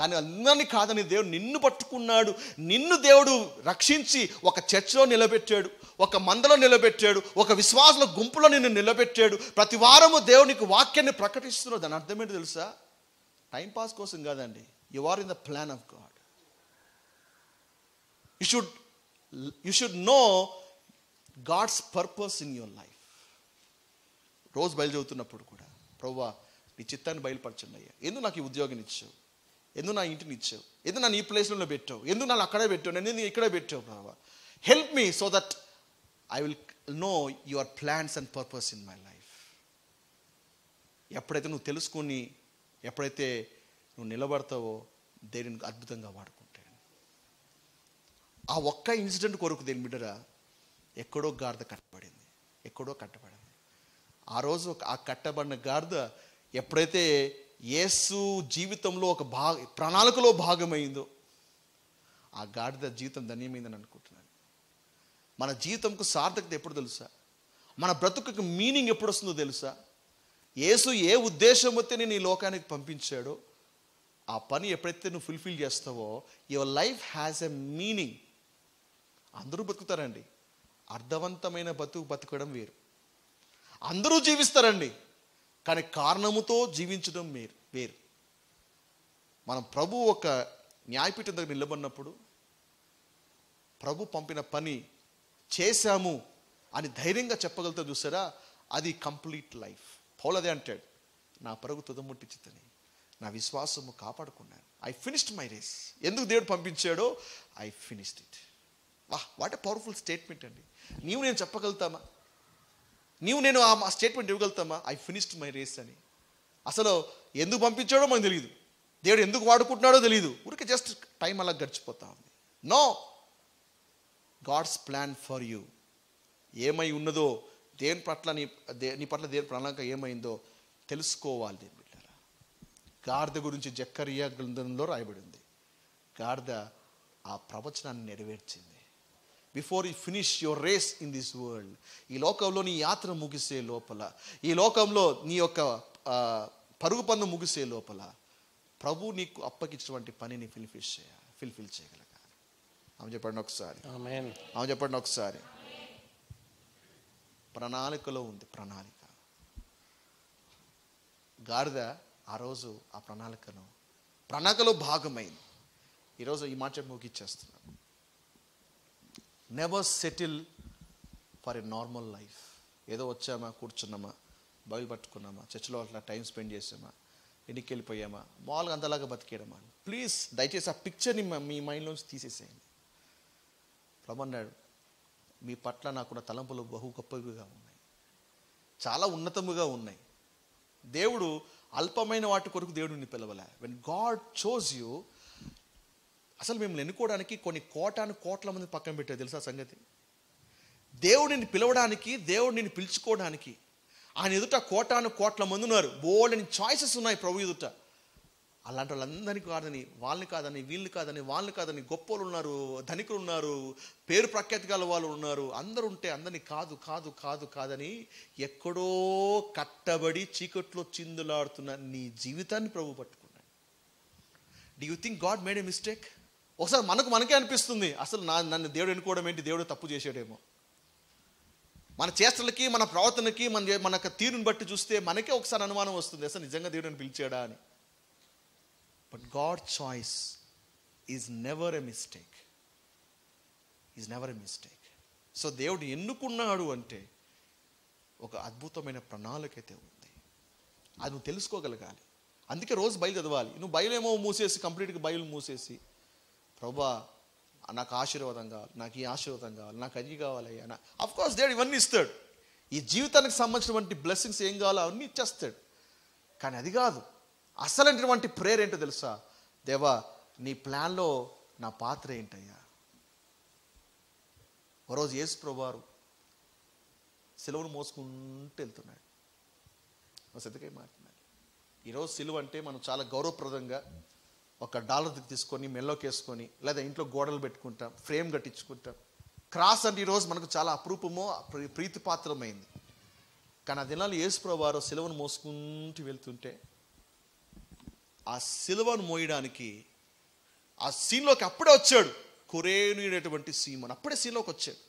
[SPEAKER 1] కానీ అందరినీ కాదని దేవుడు నిన్ను పట్టుకున్నాడు నిన్ను దేవుడు రక్షించి ఒక చర్చ్లో నిలబెట్టాడు ఒక మందలో నిలబెట్టాడు ఒక విశ్వాసుల గుంపులో నిన్ను నిలబెట్టాడు ప్రతి వారము దేవునికి వాక్యాన్ని ప్రకటిస్తున్నాడు దాని అర్థం ఏంటి తెలుసా టైంపాస్ కోసం కాదండి you are in the plan of God you should you should know God's purpose in your life రోజు బయలుదేరుతున్నప్పుడు కూడా ప్రవ్వా నీ చిత్తాన్ని బయలుపరచండియ్యా ఎందుకు నాకు ఈ ఉద్యోగం ఇచ్చావు ఎందుకు నా ఇంటిని ఇచ్చావు ఎందుకు నన్ను ఈ ప్లేస్లో పెట్టావు ఎందుకు నన్ను అక్కడే పెట్టావు నేను ఎందుకు ఇక్కడే పెట్టావు ప్రభావ help me so that I will know your plans and purpose in my life ఎప్పుడైతే నువ్వు తెలుసుకుని ఎప్పుడైతే నువ్వు నిలబడతావో దేవుని అద్భుతంగా వాడుకుంటాడు ఆ ఒక్క ఇన్సిడెంట్ కొరకు దేని బిడ్డర ఎక్కడో గాడిద కట్టబడింది ఎక్కడో కట్టబడింది ఆ రోజు ఆ కట్టబడిన గాడిద ఎప్పుడైతే యేసు జీవితంలో ఒక భాగ ప్రణాళికలో భాగమైందో ఆ గాడిద జీవితం ధన్యమైందని అనుకుంటున్నాను మన జీవితంకు సార్థకత ఎప్పుడు తెలుసా మన బ్రతుకు మీనింగ్ ఎప్పుడు వస్తుందో తెలుసా యేసు ఏ ఉద్దేశంతో నేను ఈ లోకానికి పంపించాడో ఆ పని ఎప్పుడైతే నువ్వు ఫుల్ఫిల్ చేస్తావో your life has a meaning అందరూ బతుకుతారండి అర్థవంతమైన బతుకు బతకడం వేరు అందరూ జీవిస్తారండి కానీ కారణముతో జీవించడం వేరు వేరు మనం ప్రభు ఒక న్యాయపీఠం దగ్గర నిలబడినప్పుడు ప్రభు పంపిన పని చేశాము అని ధైర్యంగా చెప్పగలుగుతా చూసారా అది కంప్లీట్ లైఫ్ పౌలు అంటాడు నా పరుగు తుదముట్టించుతని నా విశ్వాసము కాపాడుకున్నాను ఐ ఫినిష్డ్ మై రేస్ ఎందుకు దేవుడు పంపించాడో ఐ ఫినిష్డ్ ఇట్ వాహ్ వాట్ ఎ పవర్ఫుల్ స్టేట్మెంట్ అండి నీవు నేను చెప్పగలుగుతామా నీవు నేను ఆ స్టేట్మెంట్ ఇవ్వగలుగుతామా ఐ ఫినిష్డ్ మై రేస్ అని అసలు ఎందుకు పంపించాడో మనకు తెలియదు దేవుడు ఎందుకు వాడుకుంటున్నాడో తెలియదు ఊరికే జస్ట్ టైం అలా గడిచిపోతా ఉంది know God's plan for you ఏమై ఉన్నదో దేని పట్ల నీ నీ పట్ల దేని ప్రణాళిక ఏమైందో తెలుసుకోవాలి దేని బిడ్డల గార్ద గురించి జక్కరియా గ్రంథంలో రాయబడింది గార్ద ఆ ప్రవచనాన్ని నెరవేర్చింది before you finish your race in this world ఈ లోకంలో నీ యాత్ర ముగిసే లోపల ఈ లోకంలో నీ యొక్క పరుగు పన్ను ముగిసే లోపల ప్రభు నీకు అప్పగించినటువంటి పనిని ఫిల్ఫిల్ చేయాలి ఫిల్ఫిల్ చేయగలగాలి ఆమె చెప్పండి ఒకసారి ఆమె చెప్పండి ఒకసారి ప్రణాళికలో ఉంది ప్రణాళిక గాడిద ఆ రోజు ఆ ప్రణాళికను ప్రణాళికలో భాగమైంది ఈరోజు ఈ మాట ముగిచ్చేస్తున్నాను never settle for a normal life ఏదో వచ్చామా కూర్చున్నామా బయలు పట్టుకున్నామా చర్చిలో అట్లా టైం స్పెండ్ చేసామా ఇంటికి వెళ్ళిపోయామా మామూలుగా అంతలాగా బతికేయడమా ప్లీజ్ దయచేసి ఆ పిక్చర్ని మీ మైండ్లోంచి తీసేసేయండి ప్రభు అన్నాడు మీ పట్ల నాకున్న తలంపులు బహు గొప్పవిగా ఉన్నాయి చాలా ఉన్నతముగా ఉన్నాయి దేవుడు అల్పమైన వాటి కొరకు దేవుడిని పిలవలే వెన్ గాడ్ చోజ్ యూ అసలు మిమ్మల్ని ఎన్నుకోవడానికి కొన్ని కోటాను కోట్ల మంది పక్కన పెట్టారు తెలుసా సంగతి దేవుడిని పిలవడానికి దేవుడిని పిలుచుకోవడానికి ఆయన ఎదుట కోటాను కోట్ల మంది ఉన్నారు బోల్డ్ చాయిసెస్ ఉన్నాయి ప్రభు ఎదుట అలాంటి వాళ్ళందరినీ కాదని వాళ్ళని కాదని వీళ్ళని కాదని వాళ్ళని కాదని గొప్పలు ఉన్నారు ధనికులు ఉన్నారు పేరు ప్రఖ్యాతి గల వాళ్ళు ఉన్నారు అందరూ ఉంటే అందరినీ కాదు కాదు కాదు కాదని ఎక్కడో కట్టబడి చీకట్లో చిందులాడుతున్న నీ జీవితాన్ని ప్రభు పట్టుకున్నాడు do you think God made a mistake ఒకసారి మనకు మనకే అనిపిస్తుంది అసలు నా నన్ను దేవుడు ఎన్నుకోవడం ఏంటి దేవుడు తప్పు చేసాడేమో మన చేష్టలకి మన ప్రవర్తనకి మన మన తీరుని బట్టి చూస్తే మనకే ఒకసారి అనుమానం వస్తుంది అసలు నిజంగా దేవుడిని పిలిచాడా అని but God choice is never a mistake is never a mistake so దేవుడు ఎన్నుకున్నాడు అంటే ఒక అద్భుతమైన ప్రణాళిక అయితే ఉంది అది నువ్వు తెలుసుకోగలగాలి అందుకే రోజు బయలు చదవాలి నువ్వు బయలు ఏమో మూసేసి కంప్లీట్గా బయలు మూసేసి ప్రభా నాకు ఆశీర్వాదం కావాలి నాకు ఈ ఆశీర్వాదం కావాలి నాకు అది కావాలయ్యా అని అఫ్ కోర్స్ దేవుడు ఇవన్నీ ఇస్తాడు ఈ జీవితానికి సంబంధించినటువంటి బ్లెస్సింగ్స్ ఏం కావాలో అవన్నీ ఇచ్చేస్తాడు కానీ అది కాదు అసలైనటువంటి ప్రేయర్ ఏంటో తెలుసా దేవా నీ ప్లాన్లో నా పాత్ర ఏంటయ్యా ఒకరోజు యేసు ప్రభువారు సిలువను మోసుకుంటూ వెళ్తున్నాడు సెతకై మాట్లాడు ఈరోజు సిలువ అంటే మనం చాలా గౌరవప్రదంగా ఒక డాలర్ తీసుకొని మెల్లోకి వేసుకొని లేదా ఇంట్లో గోడలు పెట్టుకుంటాం ఫ్రేమ్ కట్టించుకుంటాం క్రాస్ అంటే ఈరోజు మనకు చాలా అపురూపమో ప్రీతిపాత్రమైంది కానీ ఆ దినాలు యేసు ప్రభువారు సిలువను మోసుకుంటూ వెళ్తుంటే ఆ సిలువను మోయడానికి ఆ సీన్లోకి అప్పుడే వచ్చాడు కురేనుడేటువంటి సీమన్ అప్పుడే సీన్లోకి వచ్చాడు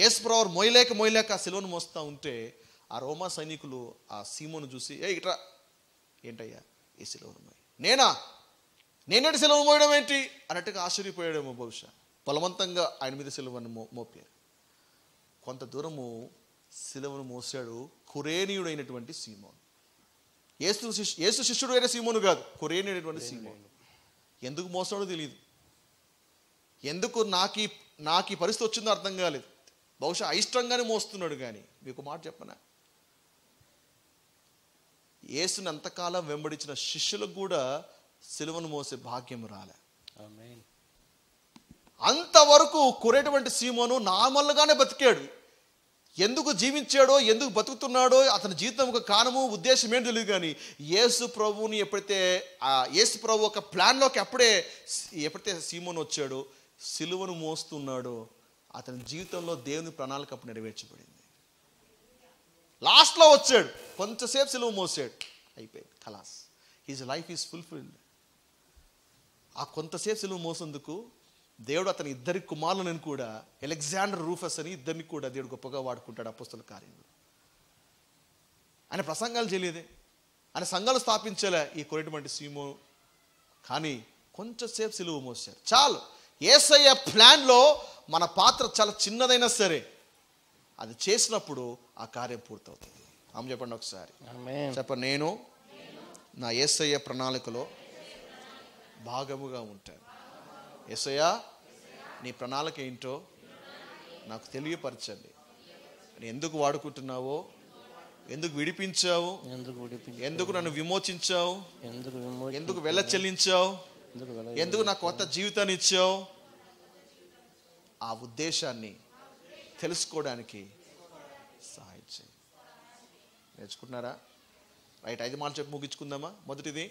[SPEAKER 1] యేసుప్రవర్ మోయలేక మోయలేక ఆ సిలువను మోస్తూ ఉంటే ఆ రోమా సైనికులు ఆ సీమను చూసి ఏ ఇట్రా ఏంటయ్యా ఈ సిలువను మోయి నేనా నేనేటి సెలవు మోయడం ఏంటి అన్నట్టుగా ఆశ్చర్యపోయాడేమో బహుశా బలవంతంగా ఆయన మీద సెలవును మో మోపారు కొంత దూరము సిలువను మోసాడు కురేనీయుడైనటువంటి సీమోన్ ఏసు శిష్యు ఏసు శిష్యుడు అయిన సీమోను కాదు కొరియనేటువంటి సీమోను ఎందుకు మోసాడో తెలియదు ఎందుకు నాకు ఈ నాకు ఈ పరిస్థితి వచ్చిందో అర్థం కాలేదు బహుశా అయిష్టంగానే మోస్తున్నాడు కానీ మీకు మాట చెప్పనా ఏసుని ఎంతకాలం వెంబడించిన శిష్యులకు కూడా సిలువను మోసే భాగ్యం రాలే అంతవరకు కొరేటువంటి సీమోను నార్మల్గానే బతికాడు ఎందుకు జీవించాడో ఎందుకు బతుకుతున్నాడో అతని జీవితం ఒక కారణము ఉద్దేశం ఏం తెలియదు కానీ యేసు ప్రభువుని ఎప్పుడైతే ఆ యేసు ప్రభు ఒక ప్లాన్లోకి అప్పుడే ఎప్పుడైతే సీమను వచ్చాడో సిలువను మోస్తున్నాడో అతని జీవితంలో దేవుని ప్రణాళిక అప్పుడు నెరవేర్చబడింది లాస్ట్లో వచ్చాడు కొంచెంసేపు సిలువ మోసాడు అయిపోయింది కలాస్ హీజ్ లైఫ్ ఈజ్ ఫుల్ఫిల్డ్ ఆ కొంతసేపు సిలువ మోసేందుకు దేవుడు అతని ఇద్దరి కుమారులను కూడా అలెగ్జాండర్ రూఫస్ అని ఇద్దరిని కూడా దేవుడు గొప్పగా వాడుకుంటాడు అపుస్తుల కార్యంలో ఆయన ప్రసంగాలు చేయలేదే ఆయన సంఘాలు స్థాపించలే ఈ కొనేటువంటి సీమో కానీ కొంచెంసేపు సిలువ మోసారు చాలు ఏసయ్య ప్లాన్లో మన పాత్ర చాలా చిన్నదైనా సరే అది చేసినప్పుడు ఆ కార్యం పూర్తవుతుంది ఆమె చెప్పండి ఒకసారి చెప్ప నేను నా ఏసయ్య ప్రణాళికలో భాగముగా ఉంటాను ఎసయా నీ ప్రణాళిక ఏంటో నాకు తెలియపరచండి నేను ఎందుకు వాడుకుంటున్నావో ఎందుకు విడిపించావు ఎందుకు ఎందుకు నన్ను విమోచించావు ఎందుకు ఎందుకు వెళ్ళ చెల్లించావు ఎందుకు నాకు కొత్త జీవితాన్ని ఇచ్చావు ఆ ఉద్దేశాన్ని తెలుసుకోవడానికి సహాయం చేయి నేర్చుకుంటున్నారా రైట్ ఐదు మాటలు చెప్పి ముగించుకుందామా మొదటిది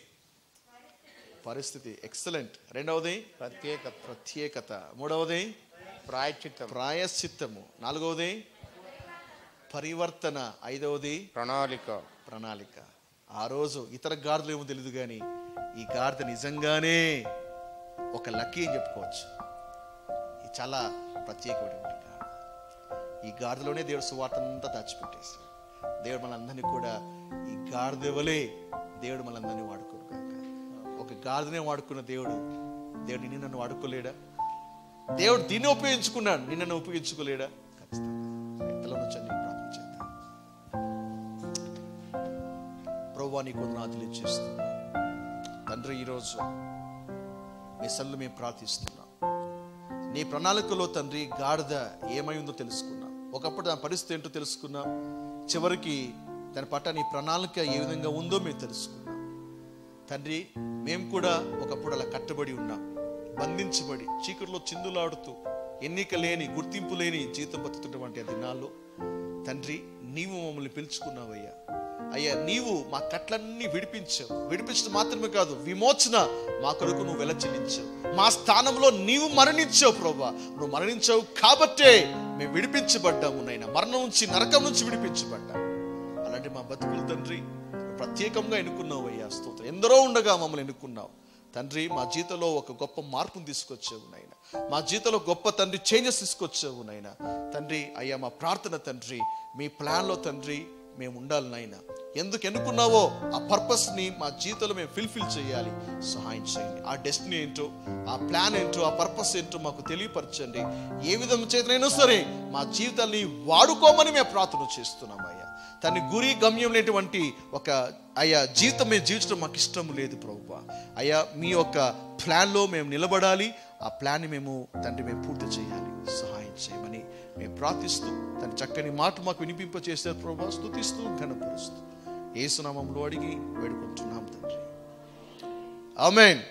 [SPEAKER 1] పరిస్థితి ఎక్సలెంట్ రెండవది ప్రత్యేక ప్రత్యేకత మూడవది ప్రాయశ్చిత్తం ప్రాయశ్చిత్తము నాలుగవది పరివర్తన ఐదవది ప్రణాళిక ప్రణాళిక ఆ రోజు ఇతర గాడిదలు ఏమో తెలియదు కానీ ఈ గాడిద నిజంగానే ఒక లక్కీ అని చెప్పుకోవచ్చు ఇది చాలా ప్రత్యేకమైనటువంటి ఈ గాడిదలోనే దేవుడు అంతా దాచిపెట్టేసి దేవుడు మనందరినీ కూడా ఈ గాడిద దేవుడు మనందరినీ వాడుకో గాడిదనే వాడుకున్న దేవుడు దేవుడు నిన్ను నన్ను వాడుకోలేడా దేవుడు దీన్ని ఉపయోగించుకున్నాడు నిన్ను ఉపయోగించుకోలేడా ప్రభు నీకు వందనాతులు ఇచ్చేస్తున్నా తండ్రి ఈరోజు మీ సల్లు మేము ప్రార్థిస్తున్నాం నీ ప్రణాళికలో తండ్రి గాడిద ఏమై ఉందో తెలుసుకున్నాం ఒకప్పుడు దాని పరిస్థితి ఏంటో తెలుసుకున్నాం చివరికి దాని పట్ల నీ ప్రణాళిక ఏ విధంగా ఉందో మేము తెలుసుకున్నాం తండ్రి మేము కూడా ఒకప్పుడు అలా కట్టబడి ఉన్నాం బంధించబడి చీకటిలో చిందులాడుతూ ఎన్నిక లేని గుర్తింపు లేని జీతం బతుకుతున్నటువంటి ఆ దినాల్లో తండ్రి నీవు మమ్మల్ని పిలుచుకున్నావయ్యా అయ్యా నీవు మా కట్లన్నీ విడిపించావు విడిపించడం మాత్రమే కాదు విమోచన మా కొరకు నువ్వు వెల చెల్లించావు మా స్థానంలో నీవు మరణించావు ప్రభా నువ్వు మరణించావు కాబట్టే మేము విడిపించబడ్డాము నైనా మరణం నుంచి నరకం నుంచి విడిపించబడ్డా అలాంటి మా బతుకులు తండ్రి ప్రత్యేకంగా ఎన్నుకున్నావు అయ్యా స్తోత్రం ఎందరో ఉండగా మమ్మల్ని ఎన్నుకున్నావు తండ్రి మా జీతంలో ఒక గొప్ప మార్పును తీసుకొచ్చావు నాయన మా జీతంలో గొప్ప తండ్రి చేంజెస్ తీసుకొచ్చావు నాయన తండ్రి అయ్యా మా ప్రార్థన తండ్రి మీ ప్లాన్లో తండ్రి మేము ఉండాలి నాయన ఎందుకు ఎన్నుకున్నావో ఆ పర్పస్ని మా జీవితంలో మేము ఫిల్ఫిల్ చేయాలి సహాయం చేయండి ఆ డెస్టినీ ఏంటో ఆ ప్లాన్ ఏంటో ఆ పర్పస్ ఏంటో మాకు తెలియపరచండి ఏ విధం చేతనైనా సరే మా జీవితాన్ని వాడుకోమని మేము ప్రార్థన చేస్తున్నాం అయ్యా తన గురి గమ్యం లేటువంటి ఒక అయ్యా జీవితం మేము జీవించడం మాకు ఇష్టం లేదు ప్రభు అయ్యా మీ యొక్క ప్లాన్లో మేము నిలబడాలి ఆ ప్లాన్ని మేము తండ్రి మేము పూర్తి చేయాలి సహాయం చేయమని మేము ప్రార్థిస్తూ తన చక్కని మాట మాకు వినిపింపచేసే ప్రభా స్థుతిస్తూ ఘనపరుస్తూ ఏసునామంలో అడిగి వేడుకుంటున్నాం తండ్రి ఆమెన్